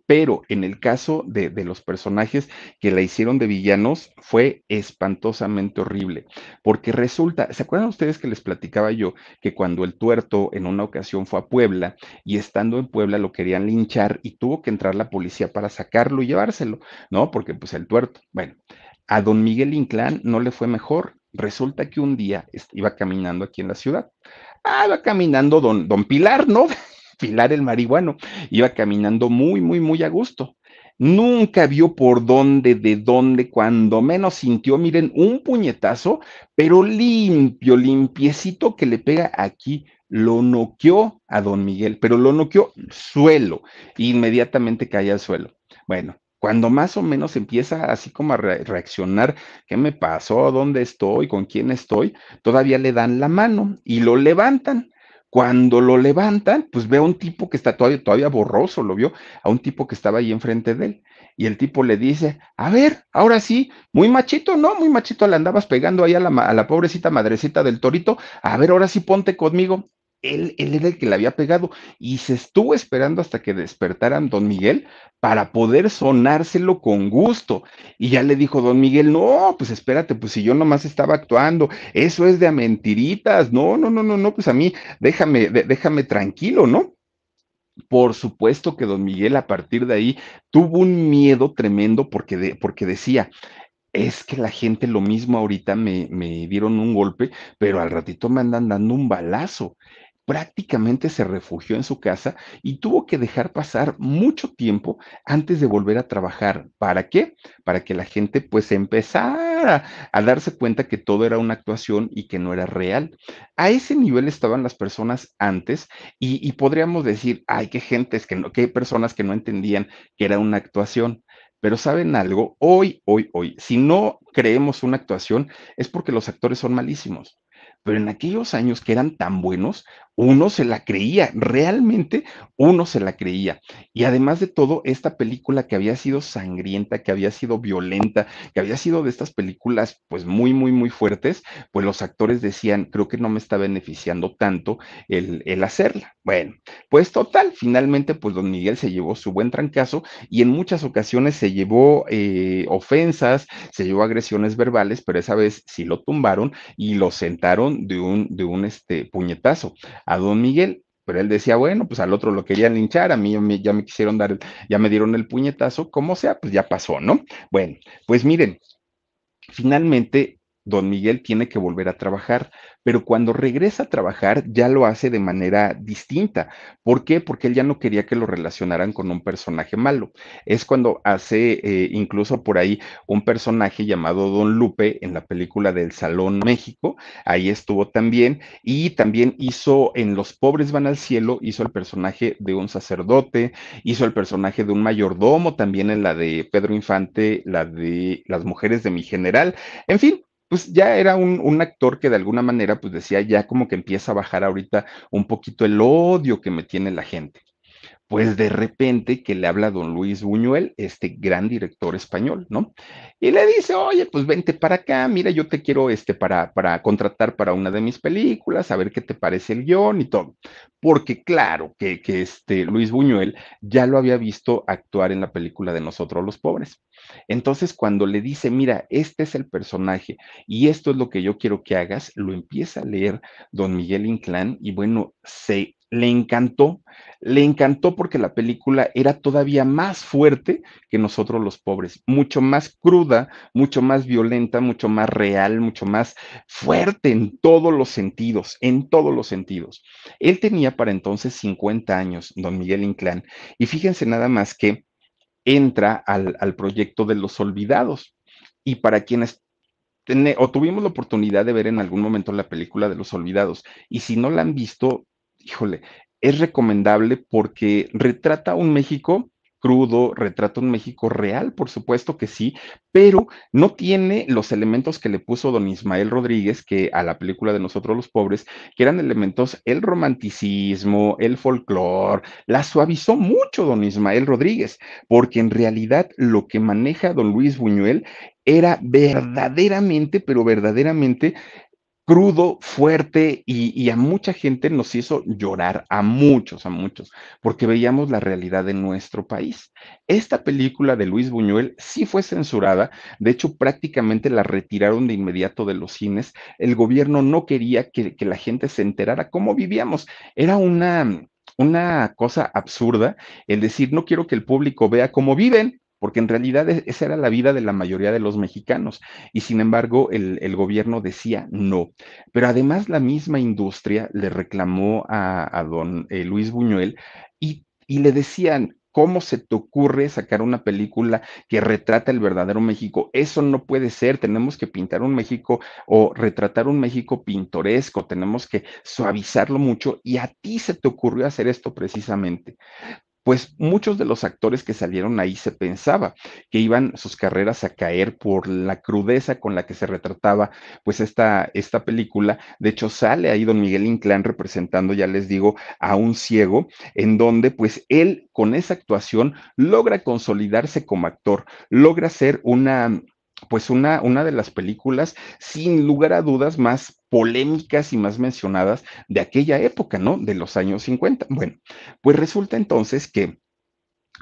pero en el caso de, los personajes que la hicieron de villanos fue espantosamente horrible, porque resulta, ¿se acuerdan ustedes que les platicaba yo que cuando el tuerto en una ocasión fue a Puebla y estando en Puebla lo querían linchar y tuvo que entrar la policía para sacarlo y llevárselo, ¿no? Porque pues el tuerto, bueno, a don Miguel Inclán no le fue mejor. Resulta que un día iba caminando aquí en la ciudad. Ah, va caminando don, don Pilar, ¿no? <laughs> filar el marihuano. Iba caminando muy, muy, muy a gusto. Nunca vio por dónde, de dónde, cuando menos sintió, miren, un puñetazo, pero limpio, limpiecito que le pega aquí. Lo noqueó a don Miguel, pero lo noqueó suelo. Inmediatamente cae al suelo. Bueno, cuando más o menos empieza así como a reaccionar, ¿qué me pasó? ¿Dónde estoy? ¿Con quién estoy? Todavía le dan la mano y lo levantan. Cuando lo levantan, pues ve a un tipo que está todavía, todavía borroso, lo vio, a un tipo que estaba ahí enfrente de él. Y el tipo le dice, a ver, ahora sí, muy machito, ¿no? Muy machito le andabas pegando ahí a la, a la pobrecita madrecita del torito, a ver, ahora sí ponte conmigo él, era el que le había pegado y se estuvo esperando hasta que despertaran don Miguel para poder sonárselo con gusto. Y ya le dijo don Miguel, no, pues espérate, pues si yo nomás estaba actuando, eso es de a mentiritas, no, no, no, no, no, pues a mí déjame, déjame tranquilo, ¿no? Por supuesto que don Miguel a partir de ahí tuvo un miedo tremendo porque, porque decía, es que la gente lo mismo ahorita me, me dieron un golpe, pero al ratito me andan dando un balazo prácticamente se refugió en su casa y tuvo que dejar pasar mucho tiempo antes de volver a trabajar. ¿Para qué? Para que la gente pues empezara a darse cuenta que todo era una actuación y que no era real. A ese nivel estaban las personas antes y, podríamos decir, ay, qué que, no, que hay personas que no entendían que era una actuación. Pero saben algo, hoy, hoy, hoy, si no creemos una actuación es porque los actores son malísimos pero en aquellos años que eran tan buenos, uno se la creía, realmente uno se la creía. Y además de todo, esta película que había sido sangrienta, que había sido violenta, que había sido de estas películas pues muy, muy, muy fuertes, pues los actores decían, creo que no me está beneficiando tanto el, hacerla. Bueno, pues total, finalmente pues don Miguel se llevó su buen trancazo y en muchas ocasiones se llevó eh, ofensas, se llevó agresiones verbales, pero esa vez sí lo tumbaron y lo sentaron de un, de un este, puñetazo a don Miguel, pero él decía, bueno, pues al otro lo querían linchar, a mí ya me quisieron dar, ya me dieron el puñetazo, como sea, pues ya pasó, ¿no? Bueno, pues miren, finalmente don Miguel tiene que volver a trabajar, pero cuando regresa a trabajar ya lo hace de manera distinta. ¿Por qué? Porque él ya no quería que lo relacionaran con un personaje malo. Es cuando hace eh, incluso por ahí un personaje llamado Don Lupe en la película del Salón México, ahí estuvo también, y también hizo en Los pobres van al cielo, hizo el personaje de un sacerdote, hizo el personaje de un mayordomo, también en la de Pedro Infante, la de las mujeres de mi general, en fin pues ya era un, un, actor que de alguna manera, pues decía, ya como que empieza a bajar ahorita un poquito el odio que me tiene la gente pues de repente que le habla don Luis Buñuel, este gran director español, ¿no? Y le dice, oye, pues vente para acá, mira, yo te quiero este, para, para contratar para una de mis películas, a ver qué te parece el guión y todo. Porque claro que, que este Luis Buñuel ya lo había visto actuar en la película de Nosotros los Pobres. Entonces, cuando le dice, mira, este es el personaje y esto es lo que yo quiero que hagas, lo empieza a leer don Miguel Inclán y bueno, se le encantó, le encantó porque la película era todavía más fuerte que nosotros los pobres, mucho más cruda, mucho más violenta, mucho más real, mucho más fuerte en todos los sentidos, en todos los sentidos. Él tenía para entonces 50 años, don Miguel Inclán, y fíjense nada más que entra al, proyecto de los olvidados. Y para quienes o tuvimos la oportunidad de ver en algún momento la película de los olvidados. Y si no la han visto, híjole, es recomendable porque retrata un México crudo, retrata un México real, por supuesto que sí, pero no tiene los elementos que le puso don Ismael Rodríguez, que a la película de Nosotros los Pobres, que eran elementos, el romanticismo, el folclore, la suavizó mucho don Ismael Rodríguez, porque en realidad lo que maneja don Luis Buñuel era verdaderamente, pero verdaderamente crudo, fuerte y, a mucha gente nos hizo llorar, a muchos, a muchos, porque veíamos la realidad de nuestro país. Esta película de Luis Buñuel sí fue censurada, de hecho prácticamente la retiraron de inmediato de los cines, el gobierno no quería que, la gente se enterara cómo vivíamos, era una, una cosa absurda el decir, no quiero que el público vea cómo viven, porque en realidad e, esa era la vida de la mayoría de los mexicanos. Y sin embargo, el, gobierno decía no. Pero además la misma industria le reclamó a, don eh, Luis Buñuel y le decían, ¿Cómo se te ocurre sacar una película que retrata el verdadero México? Eso no puede ser. Tenemos que pintar un México o retratar un México pintoresco. Tenemos que suavizarlo mucho. Y a ti se te ocurrió hacer esto precisamente pues muchos de los actores que salieron ahí se pensaba que iban sus carreras a caer por la crudeza con la que se retrataba pues esta, esta película. De hecho, sale ahí don Miguel Inclán representando, ya les digo, a un ciego, en donde pues él con esa actuación logra consolidarse como actor, logra ser una pues una, una de las películas sin lugar a dudas más polémicas y más mencionadas de aquella época, ¿no? De los años 50. Bueno, pues resulta entonces que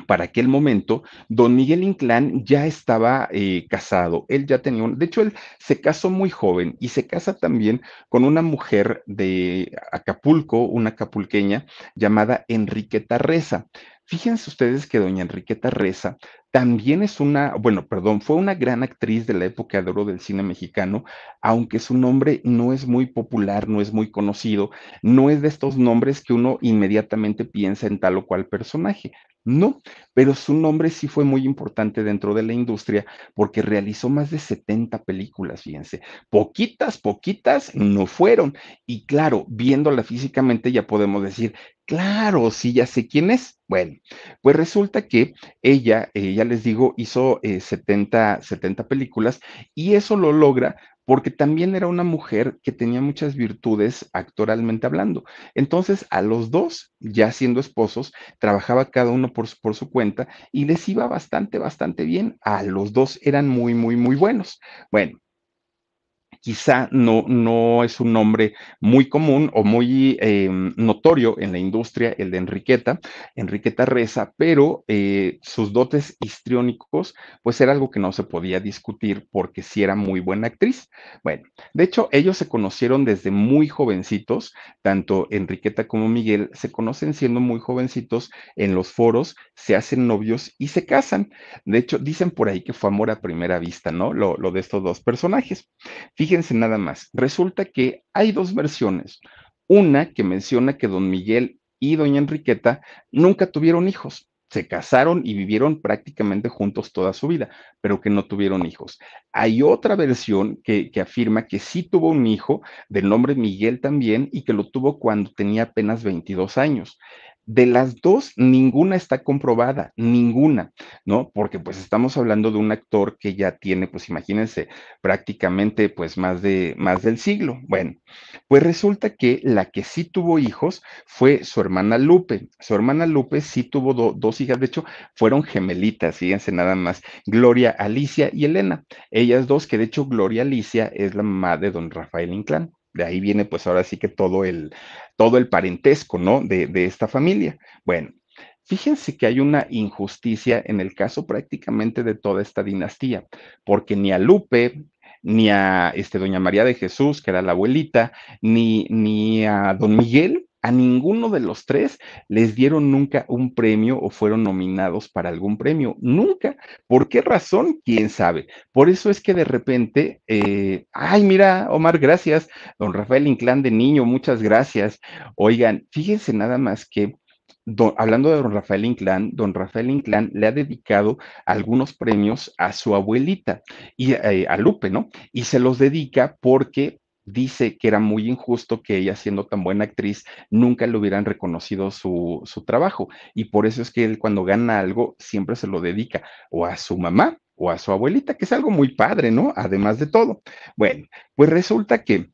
para aquel momento, don Miguel Inclán ya estaba eh, casado, él ya tenía un, de hecho él se casó muy joven y se casa también con una mujer de Acapulco, una acapulqueña llamada Enriqueta Reza. Fíjense ustedes que doña Enriqueta Reza también es una, bueno, perdón, fue una gran actriz de la época de oro del cine mexicano, aunque su nombre no es muy popular, no es muy conocido, no es de estos nombres que uno inmediatamente piensa en tal o cual personaje. No, pero su nombre sí fue muy importante dentro de la industria porque realizó más de 70 películas, fíjense. Poquitas, poquitas no fueron. Y claro, viéndola físicamente ya podemos decir, claro, sí, ya sé quién es. Bueno, pues resulta que ella, eh, ya les digo, hizo 70, eh, 70 películas y eso lo logra porque también era una mujer que tenía muchas virtudes actoralmente hablando. Entonces, a los dos, ya siendo esposos, trabajaba cada uno por su, por su cuenta y les iba bastante, bastante bien. A los dos eran muy, muy, muy buenos. Bueno, quizá no, no es un nombre muy común o muy eh, notorio en la industria, el de Enriqueta, Enriqueta Reza, pero eh, sus dotes histriónicos, pues era algo que no se podía discutir porque sí era muy buena actriz. Bueno, de hecho, ellos se conocieron desde muy jovencitos, tanto Enriqueta como Miguel se conocen siendo muy jovencitos en los foros, se hacen novios y se casan. De hecho, dicen por ahí que fue amor a primera vista, ¿no? Lo, lo de estos dos personajes. Fíjense fíjense nada más, resulta que hay dos versiones. Una que menciona que don Miguel y doña Enriqueta nunca tuvieron hijos, se casaron y vivieron prácticamente juntos toda su vida, pero que no tuvieron hijos. Hay otra versión que, que, afirma que sí tuvo un hijo del nombre Miguel también y que lo tuvo cuando tenía apenas 22 años. De las dos, ninguna está comprobada, ninguna, ¿no? Porque pues estamos hablando de un actor que ya tiene, pues imagínense, prácticamente pues más de más del siglo. Bueno, pues resulta que la que sí tuvo hijos fue su hermana Lupe. Su hermana Lupe sí tuvo dos hijas, de hecho, fueron gemelitas, fíjense nada más, Gloria Alicia y Elena. Ellas dos, que de hecho Gloria Alicia es la mamá de don Rafael Inclán. De ahí viene pues ahora sí que todo el, todo el parentesco, ¿no? De, de esta familia. Bueno, Fíjense que hay una injusticia en el caso prácticamente de toda esta dinastía, porque ni a Lupe, ni a este, doña María de Jesús, que era la abuelita, ni, ni a don Miguel a ninguno de los tres les dieron nunca un premio o fueron nominados para algún premio. Nunca. ¿Por qué razón? ¿Quién sabe? Por eso es que de repente, eh, ay, mira, Omar, gracias. Don Rafael Inclán de niño, muchas gracias. Oigan, fíjense nada más que... hablando de don Rafael Inclán, don Rafael Inclán le ha dedicado algunos premios a su abuelita y eh, a Lupe, ¿no? Y se los dedica porque dice que era muy injusto que ella, siendo tan buena actriz, nunca le hubieran reconocido su, su, trabajo. Y por eso es que él cuando gana algo siempre se lo dedica o a su mamá o a su abuelita, que es algo muy padre, ¿no? Además de todo. Bueno, pues resulta que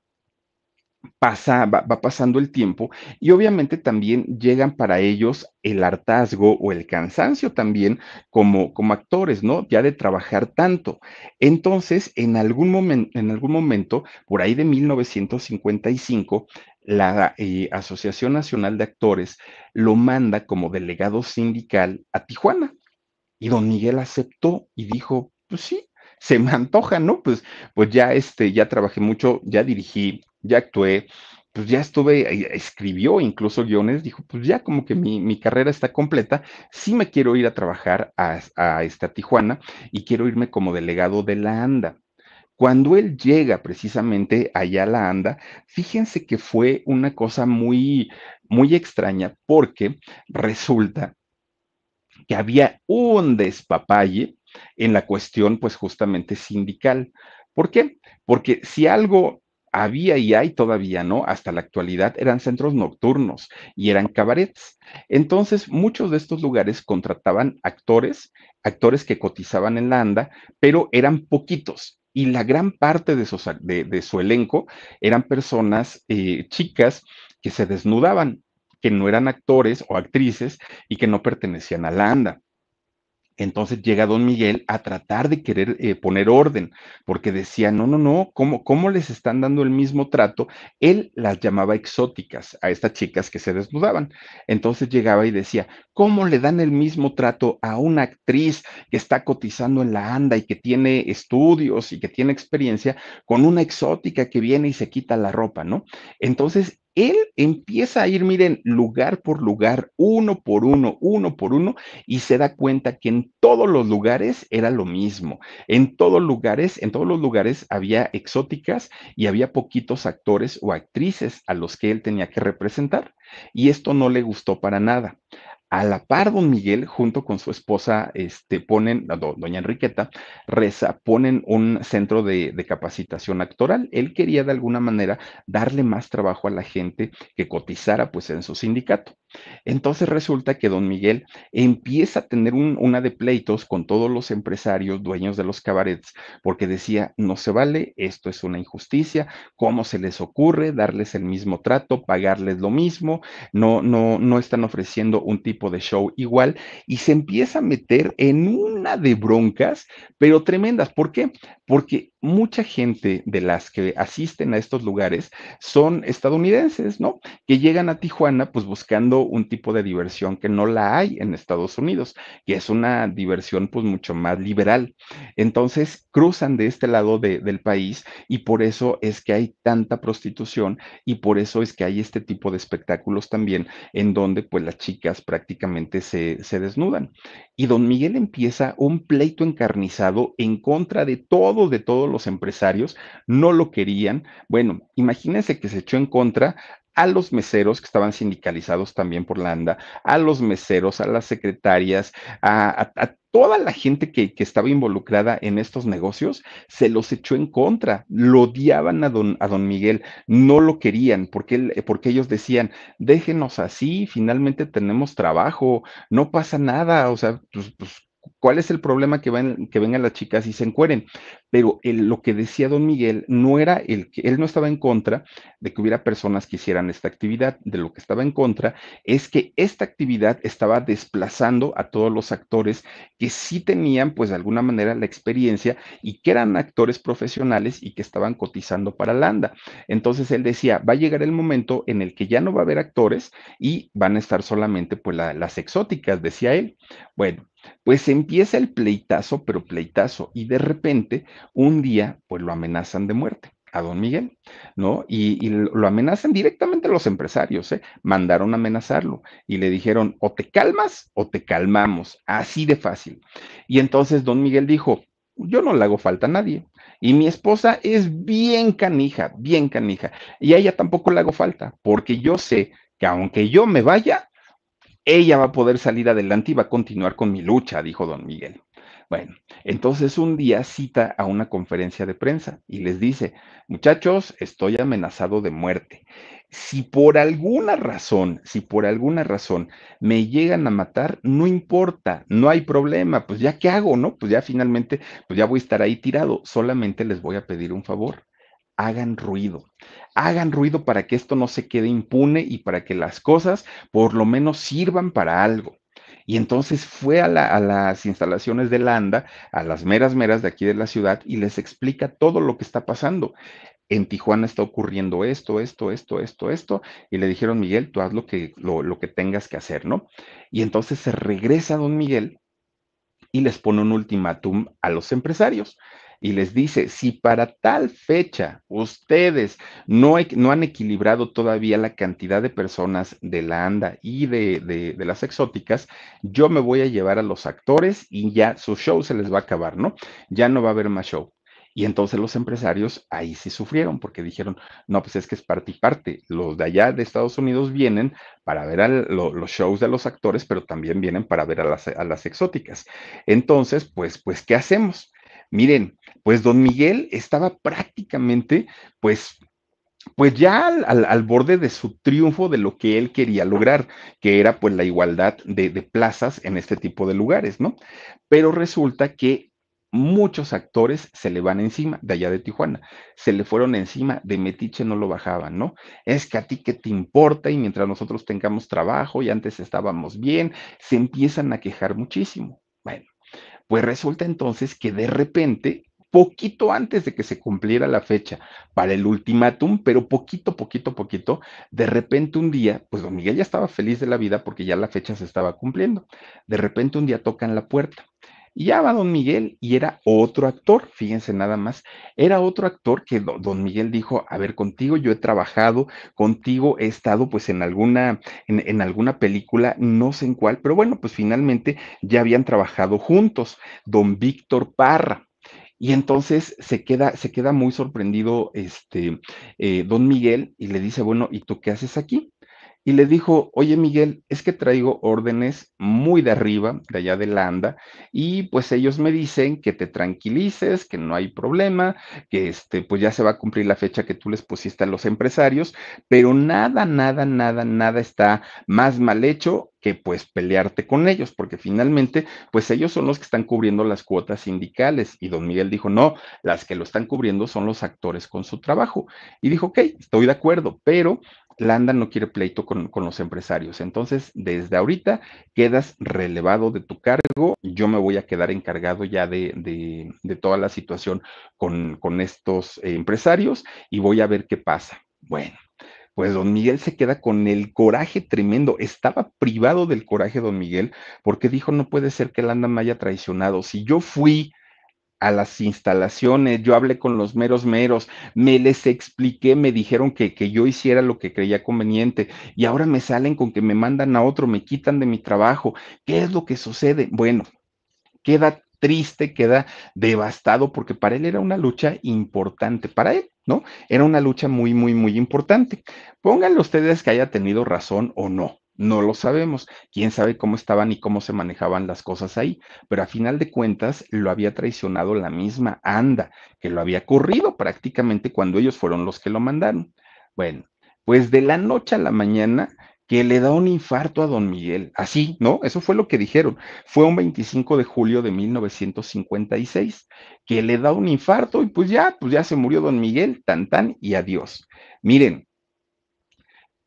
pasa, va, pasando el tiempo y obviamente también llegan para ellos el hartazgo o el cansancio también como, como actores, ¿no? Ya de trabajar tanto. Entonces, en algún, momento en algún momento, por ahí de 1955, la eh, Asociación Nacional de Actores lo manda como delegado sindical a Tijuana. Y don Miguel aceptó y dijo, pues sí, se me antoja, ¿no? Pues, pues ya, este, ya trabajé mucho, ya dirigí ya actué, pues ya estuve, eh, escribió incluso guiones, dijo, pues ya como que mi, carrera está completa, sí me quiero ir a trabajar a, a, esta Tijuana y quiero irme como delegado de la ANDA. Cuando él llega precisamente allá a la ANDA, fíjense que fue una cosa muy, muy extraña porque resulta que había un despapalle en la cuestión pues justamente sindical. ¿Por qué? Porque si algo había y hay todavía, ¿no? Hasta la actualidad eran centros nocturnos y eran cabarets. Entonces, muchos de estos lugares contrataban actores, actores que cotizaban en la ANDA, pero eran poquitos. Y la gran parte de, su elenco eran personas, eh, chicas, que se desnudaban, que no eran actores o actrices y que no pertenecían a la ANDA. Entonces llega don Miguel a tratar de querer eh, poner orden, porque decía, no, no, no, ¿cómo, ¿cómo les están dando el mismo trato? Él las llamaba exóticas a estas chicas que se desnudaban. Entonces llegaba y decía, ¿cómo le dan el mismo trato a una actriz que está cotizando en la ANDA y que tiene estudios y que tiene experiencia con una exótica que viene y se quita la ropa, ¿no? Entonces él empieza a ir, miren, lugar por lugar, uno por uno, uno por uno, y se da cuenta que en todos los lugares era lo mismo. En todos lugares, en todos los lugares había exóticas y había poquitos actores o actrices a los que él tenía que representar. Y esto no le gustó para nada. A la par, don Miguel, junto con su esposa, este, ponen, doña Enriqueta, reza, ponen un centro de, de, capacitación actoral. Él quería de alguna manera darle más trabajo a la gente que cotizara pues en su sindicato. Entonces resulta que don Miguel empieza a tener una de pleitos con todos los empresarios dueños de los cabarets, porque decía, no se vale, esto es una injusticia, ¿cómo se les ocurre darles el mismo trato, pagarles lo mismo? No, no, no están ofreciendo un tipo de show igual y se empieza a meter en una de broncas, pero tremendas. ¿Por qué? Porque mucha gente de las que asisten a estos lugares son estadounidenses, ¿no? Que llegan a Tijuana pues buscando un tipo de diversión que no la hay en Estados Unidos, que es una diversión pues mucho más liberal. Entonces cruzan de este lado del país y por eso es que hay tanta prostitución y por eso es que hay este tipo de espectáculos también en donde pues las chicas prácticamente se, se desnudan. Y don Miguel empieza un pleito encarnizado en contra de todos, de todos los empresarios, no lo querían. Bueno, imagínense que se echó en contra a los meseros que estaban sindicalizados también por la a los meseros, a las secretarias, a, toda la gente que, estaba involucrada en estos negocios, se los echó en contra, lo odiaban a don, a don Miguel, no lo querían, porque, porque ellos decían, déjenos así, finalmente tenemos trabajo, no pasa nada, o sea, pues, pues ¿Cuál es el problema que, van, que vengan las chicas y se encueren? Pero lo que decía don Miguel no era el que él no estaba en contra de que hubiera personas que hicieran esta actividad, de lo que estaba en contra es que esta actividad estaba desplazando a todos los actores que sí tenían pues de alguna manera la experiencia y que eran actores profesionales y que estaban cotizando para Landa. Entonces él decía, va a llegar el momento en el que ya no va a haber actores y van a estar solamente pues las exóticas, decía él. Bueno, pues empieza el pleitazo, pero pleitazo, y de repente un día pues lo amenazan de muerte a don Miguel, ¿no? Y, lo amenazan directamente los empresarios, ¿eh? Mandaron a amenazarlo y le dijeron, o te calmas o te calmamos, así de fácil. Y entonces don Miguel dijo, yo no le hago falta a nadie. Y mi esposa es bien canija, bien canija. Y a ella tampoco le hago falta, porque yo sé que aunque yo me vaya, ella va a poder salir adelante y va a continuar con mi lucha, dijo don Miguel. Bueno, entonces un día cita a una conferencia de prensa y les dice, muchachos, estoy amenazado de muerte. Si por alguna razón, si por alguna razón me llegan a matar, no importa, no hay problema, pues ya qué hago, ¿no? Pues ya finalmente, pues ya voy a estar ahí tirado, solamente les voy a pedir un favor hagan ruido. Hagan ruido para que esto no se quede impune y para que las cosas por lo menos sirvan para algo. Y entonces fue a, las instalaciones de Landa, a las meras meras de aquí de la ciudad, y les explica todo lo que está pasando. En Tijuana está ocurriendo esto, esto, esto, esto, esto. Y le dijeron, Miguel, tú haz lo que, lo que tengas que hacer, ¿no? Y entonces se regresa don Miguel y les pone un ultimátum a los empresarios y les dice, si para tal fecha ustedes no, no han equilibrado todavía la cantidad de personas de la ANDA y de, de, de, las exóticas, yo me voy a llevar a los actores y ya su show se les va a acabar, ¿no? Ya no va a haber más show. Y entonces los empresarios ahí sí sufrieron porque dijeron, no, pues es que es parte y parte. Los de allá de Estados Unidos vienen para ver los shows de los actores, pero también vienen para ver a las, exóticas. Entonces, pues, pues, ¿qué hacemos? Miren, pues don Miguel estaba prácticamente, pues, pues ya al, borde de su triunfo de lo que él quería lograr, que era pues la igualdad de plazas en este tipo de lugares, ¿no? Pero resulta que muchos actores se le van encima de allá de Tijuana, se le fueron encima, de Metiche no lo bajaban, ¿no? Es que a ti que te importa y mientras nosotros tengamos trabajo y antes estábamos bien, se empiezan a quejar muchísimo. Bueno, pues resulta entonces que de repente poquito antes de que se cumpliera la fecha para el ultimátum, pero poquito, poquito, poquito, de repente un día, pues don Miguel ya estaba feliz de la vida porque ya la fecha se estaba cumpliendo, de repente un día tocan la puerta y ya va Don Miguel y era otro actor, fíjense nada más, era otro actor que Don Miguel dijo, a ver, contigo yo he trabajado, contigo he estado pues en alguna, en, alguna película, no sé en cuál, pero bueno, pues finalmente ya habían trabajado juntos, Don Víctor Parra. Y entonces se queda, se queda muy sorprendido este eh, Don Miguel y le dice, bueno, ¿y tú qué haces aquí? y le dijo, oye Miguel, es que traigo órdenes muy de arriba, de allá de Landa, y pues ellos me dicen que te tranquilices, que no hay problema, que este, pues ya se va a cumplir la fecha que tú les pusiste a los empresarios, pero nada, nada, nada, nada está más mal hecho que pues pelearte con ellos, porque finalmente pues ellos son los que están cubriendo las cuotas sindicales. Y don Miguel dijo, no, las que lo están cubriendo son los actores con su trabajo. Y dijo, ok, estoy de acuerdo, pero Landa no quiere pleito con, los empresarios. Entonces, desde ahorita quedas relevado de tu cargo. Yo me voy a quedar encargado ya de, toda la situación con, estos empresarios y voy a ver qué pasa. Bueno, pues don Miguel se queda con el coraje tremendo. Estaba privado del coraje don Miguel porque dijo, no puede ser que Landa me haya traicionado. Si yo fui a las instalaciones, yo hablé con los meros meros, me les expliqué, me dijeron que, que, yo hiciera lo que creía conveniente y ahora me salen con que me mandan a otro, me quitan de mi trabajo. ¿Qué es lo que sucede? Bueno, queda triste, queda devastado porque para él era una lucha importante, para él, ¿no? Era una lucha muy, muy, muy importante. Pónganlo ustedes que haya tenido razón o no. No lo sabemos. Quién sabe cómo estaban y cómo se manejaban las cosas ahí. Pero a final de cuentas, lo había traicionado la misma Anda, que lo había corrido prácticamente cuando ellos fueron los que lo mandaron. Bueno, pues de la noche a la mañana que le da un infarto a don Miguel. Así, ¿no? Eso fue lo que dijeron. Fue un 25 de julio de 1956, que le da un infarto y pues ya, pues ya se murió don Miguel, tan tan y adiós. Miren,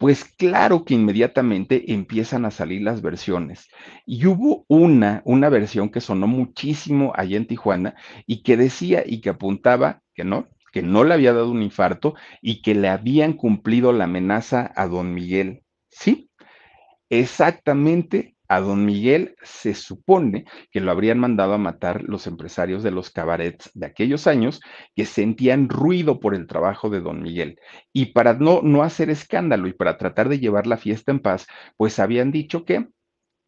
pues claro que inmediatamente empiezan a salir las versiones. Y hubo una, una versión que sonó muchísimo allá en Tijuana y que decía y que apuntaba que no, que no le había dado un infarto y que le habían cumplido la amenaza a don Miguel. Sí, exactamente a don Miguel se supone que lo habrían mandado a matar los empresarios de los cabarets de aquellos años que sentían ruido por el trabajo de don Miguel. Y para no, no hacer escándalo y para tratar de llevar la fiesta en paz, pues habían dicho que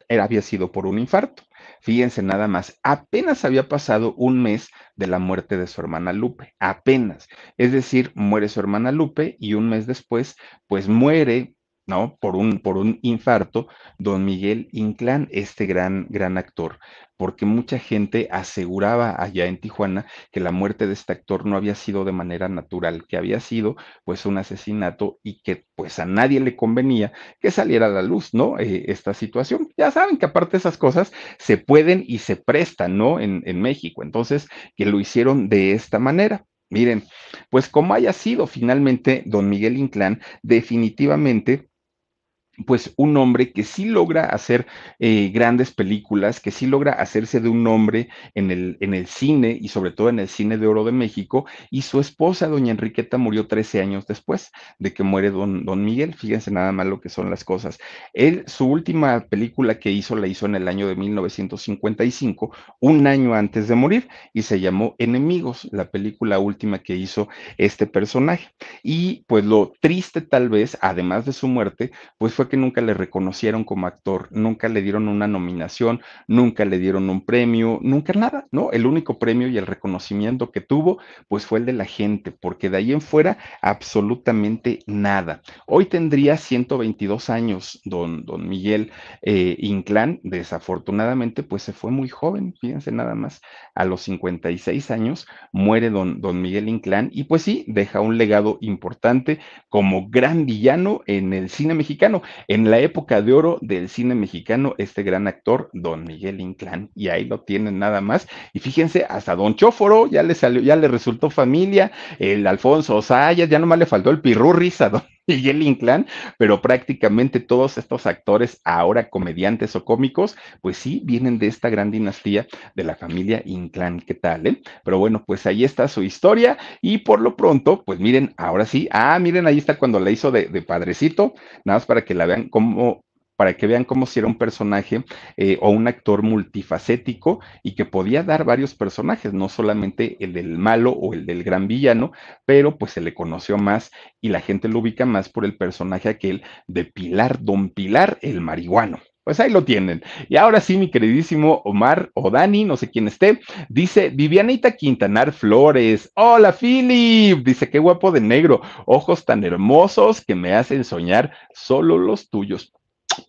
había sido por un infarto. Fíjense nada más, apenas había pasado un mes de la muerte de su hermana Lupe, apenas. Es decir, muere su hermana Lupe y un mes después, pues muere ¿no? Por un, por un infarto, don Miguel Inclán, este gran, gran actor, porque mucha gente aseguraba allá en Tijuana que la muerte de este actor no había sido de manera natural, que había sido pues un asesinato y que pues a nadie le convenía que saliera a la luz, ¿no? Eh, esta situación. Ya saben que aparte esas cosas se pueden y se prestan, ¿no? En, en México. Entonces, que lo hicieron de esta manera. Miren, pues como haya sido finalmente don Miguel Inclán, definitivamente pues un hombre que sí logra hacer eh, grandes películas, que sí logra hacerse de un nombre en el, en el cine y sobre todo en el cine de oro de México, y su esposa, doña Enriqueta, murió 13 años después de que muere don, don Miguel, fíjense nada más lo que son las cosas. Él, su última película que hizo, la hizo en el año de 1955, un año antes de morir, y se llamó Enemigos, la película última que hizo este personaje. Y pues lo triste tal vez, además de su muerte, pues fue que nunca le reconocieron como actor, nunca le dieron una nominación, nunca le dieron un premio, nunca nada, ¿no? El único premio y el reconocimiento que tuvo, pues fue el de la gente, porque de ahí en fuera absolutamente nada. Hoy tendría 122 años don, don Miguel eh, Inclán, desafortunadamente, pues se fue muy joven, fíjense nada más, a los 56 años muere don, don Miguel Inclán y pues sí, deja un legado importante como gran villano en el cine mexicano. En la época de oro del cine mexicano, este gran actor, don Miguel Inclán, y ahí lo tienen nada más. Y fíjense, hasta don Chóforo ya le salió, ya le resultó familia, el Alfonso Sayas, ya nomás le faltó el pirurris rizado y el Inclán, pero prácticamente todos estos actores, ahora comediantes o cómicos, pues sí, vienen de esta gran dinastía de la familia Inclán. ¿Qué tal, eh? Pero bueno, pues ahí está su historia y por lo pronto, pues miren, ahora sí, ah, miren, ahí está cuando la hizo de, de padrecito, nada más para que la vean cómo para que vean cómo si era un personaje eh, o un actor multifacético y que podía dar varios personajes, no solamente el del malo o el del gran villano, pero pues se le conoció más y la gente lo ubica más por el personaje aquel de Pilar, don Pilar, el marihuano. Pues ahí lo tienen. Y ahora sí, mi queridísimo Omar o Dani, no sé quién esté, dice Vivianita Quintanar Flores. Hola, Philip. Dice, qué guapo de negro. Ojos tan hermosos que me hacen soñar solo los tuyos.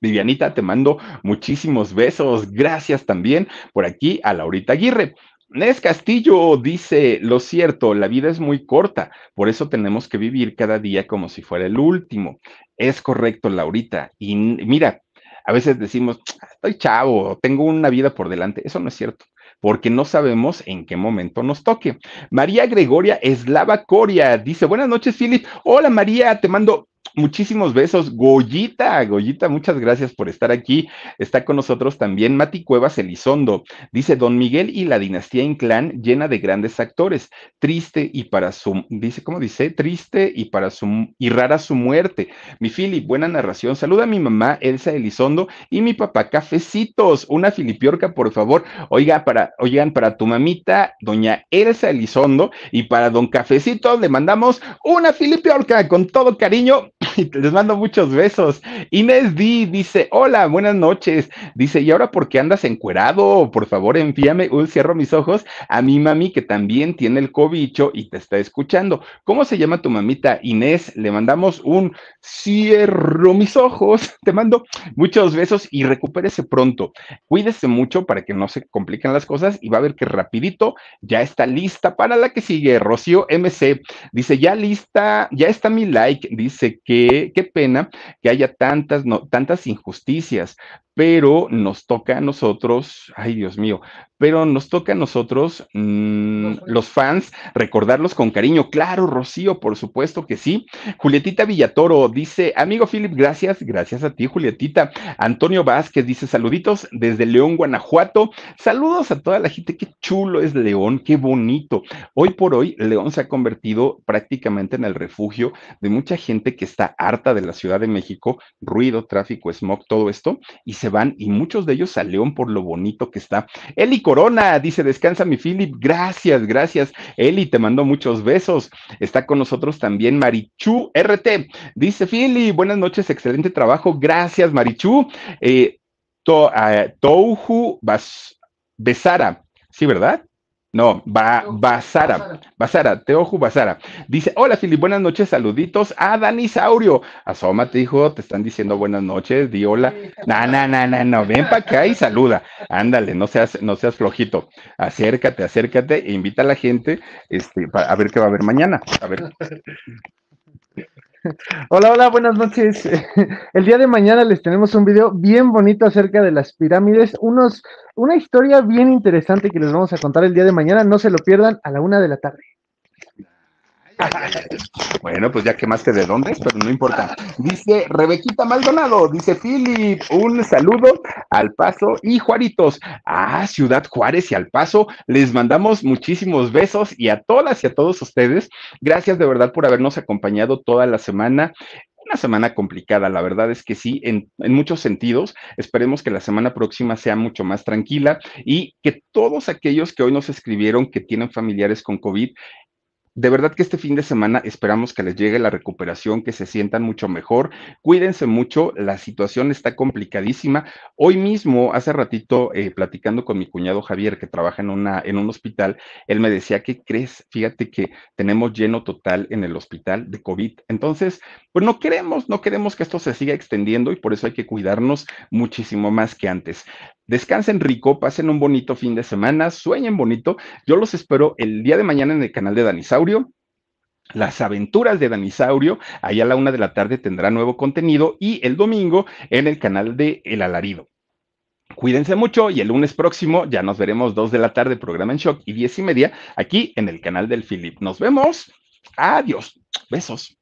Vivianita, te mando muchísimos besos. Gracias también por aquí a Laurita Aguirre. Nes Castillo dice, lo cierto, la vida es muy corta, por eso tenemos que vivir cada día como si fuera el último. Es correcto, Laurita. Y mira, a veces decimos, ah, estoy chavo, tengo una vida por delante. Eso no es cierto porque no sabemos en qué momento nos toque. María Gregoria Eslava Coria dice, buenas noches, Philip. Hola, María, te mando Muchísimos besos. Goyita, Goyita, muchas gracias por estar aquí. Está con nosotros también Mati Cuevas Elizondo. Dice, Don Miguel y la dinastía Inclán llena de grandes actores. Triste y para su, dice, ¿cómo dice? Triste y para su, y rara su muerte. Mi fili, buena narración. Saluda a mi mamá Elsa Elizondo y mi papá Cafecitos. Una filipiorca, por favor. Oiga, para, oigan, para tu mamita, doña Elsa Elizondo y para don Cafecitos le mandamos una filipiorca con todo cariño. <laughs> Les mando muchos besos. Inés D dice, hola, buenas noches. Dice, ¿y ahora por qué andas encuerado? Por favor, envíame un cierro mis ojos a mi mami que también tiene el cobicho y te está escuchando. ¿Cómo se llama tu mamita? Inés, le mandamos un cierro mis ojos. <laughs> Te mando muchos besos y recupérese pronto. Cuídese mucho para que no se compliquen las cosas y va a ver que rapidito ya está lista para la que sigue. Rocío MC dice, ya lista, ya está mi like. Dice que qué, pena que haya tantas, no, tantas injusticias, pero nos toca a nosotros, ay Dios mío, pero nos toca a nosotros, mm, los fans, recordarlos con cariño. Claro, Rocío, por supuesto que sí. Julietita Villatoro dice, amigo Philip, gracias, gracias a ti, Julietita. Antonio Vázquez dice, saluditos desde León, Guanajuato. Saludos a toda la gente, qué chulo es León, qué bonito. Hoy por hoy, León se ha convertido prácticamente en el refugio de mucha gente que está harta de la Ciudad de México, ruido, tráfico, smog, todo esto, y se van y muchos de ellos a León por lo bonito que está. Eli Corona dice, descansa mi Philip, gracias, gracias. Eli, te mando muchos besos. Está con nosotros también Marichu RT. Dice Philip, buenas noches, excelente trabajo. Gracias, Marichu. Eh, to, eh, Touhu Besara. Sí, ¿verdad? No, va Basara, Basara, ojo Basara. Dice, hola Fili, buenas noches, saluditos a Danisaurio. Asómate, hijo, te están diciendo buenas noches, di hola. No, no, no, no, no, ven para acá y saluda. Ándale, no seas, no seas flojito. Acércate, acércate e invita a la gente este, a ver qué va a haber mañana. A ver. <laughs> Hola, hola, buenas noches. <laughs> El día de mañana les tenemos un video bien bonito acerca de las pirámides, unos, una historia bien interesante que les vamos a contar el día de mañana. No se lo pierdan a la una de la tarde. <laughs> bueno, pues ya que más que de dónde, pero no importa. Dice Rebequita Maldonado, dice Philip, un saludo al Paso y Juaritos. a ah, Ciudad Juárez y al Paso, les mandamos muchísimos besos y a todas y a todos ustedes. Gracias de verdad por habernos acompañado toda la semana una semana complicada, la verdad es que sí, en, muchos sentidos. Esperemos que la semana próxima sea mucho más tranquila y que todos aquellos que hoy nos escribieron que tienen familiares con COVID de verdad que este fin de semana esperamos que les llegue la recuperación, que se sientan mucho mejor. Cuídense mucho, la situación está complicadísima. Hoy mismo, hace ratito, eh, platicando con mi cuñado Javier, que trabaja en, una, en un hospital, él me decía, que crees? Fíjate que tenemos lleno total en el hospital de COVID. Entonces, pues no queremos, no queremos que esto se siga extendiendo y por eso hay que cuidarnos muchísimo más que antes. Descansen rico, pasen un bonito fin de semana, sueñen bonito. Yo los espero el día de mañana en el canal de Danisaurio. Las aventuras de Danisaurio, ahí a la una de la tarde tendrá nuevo contenido y el domingo en el canal de El Alarido. Cuídense mucho y el lunes próximo ya nos veremos dos de la tarde, programa en shock y diez y media aquí en el canal del Philip. Nos vemos. Adiós. Besos.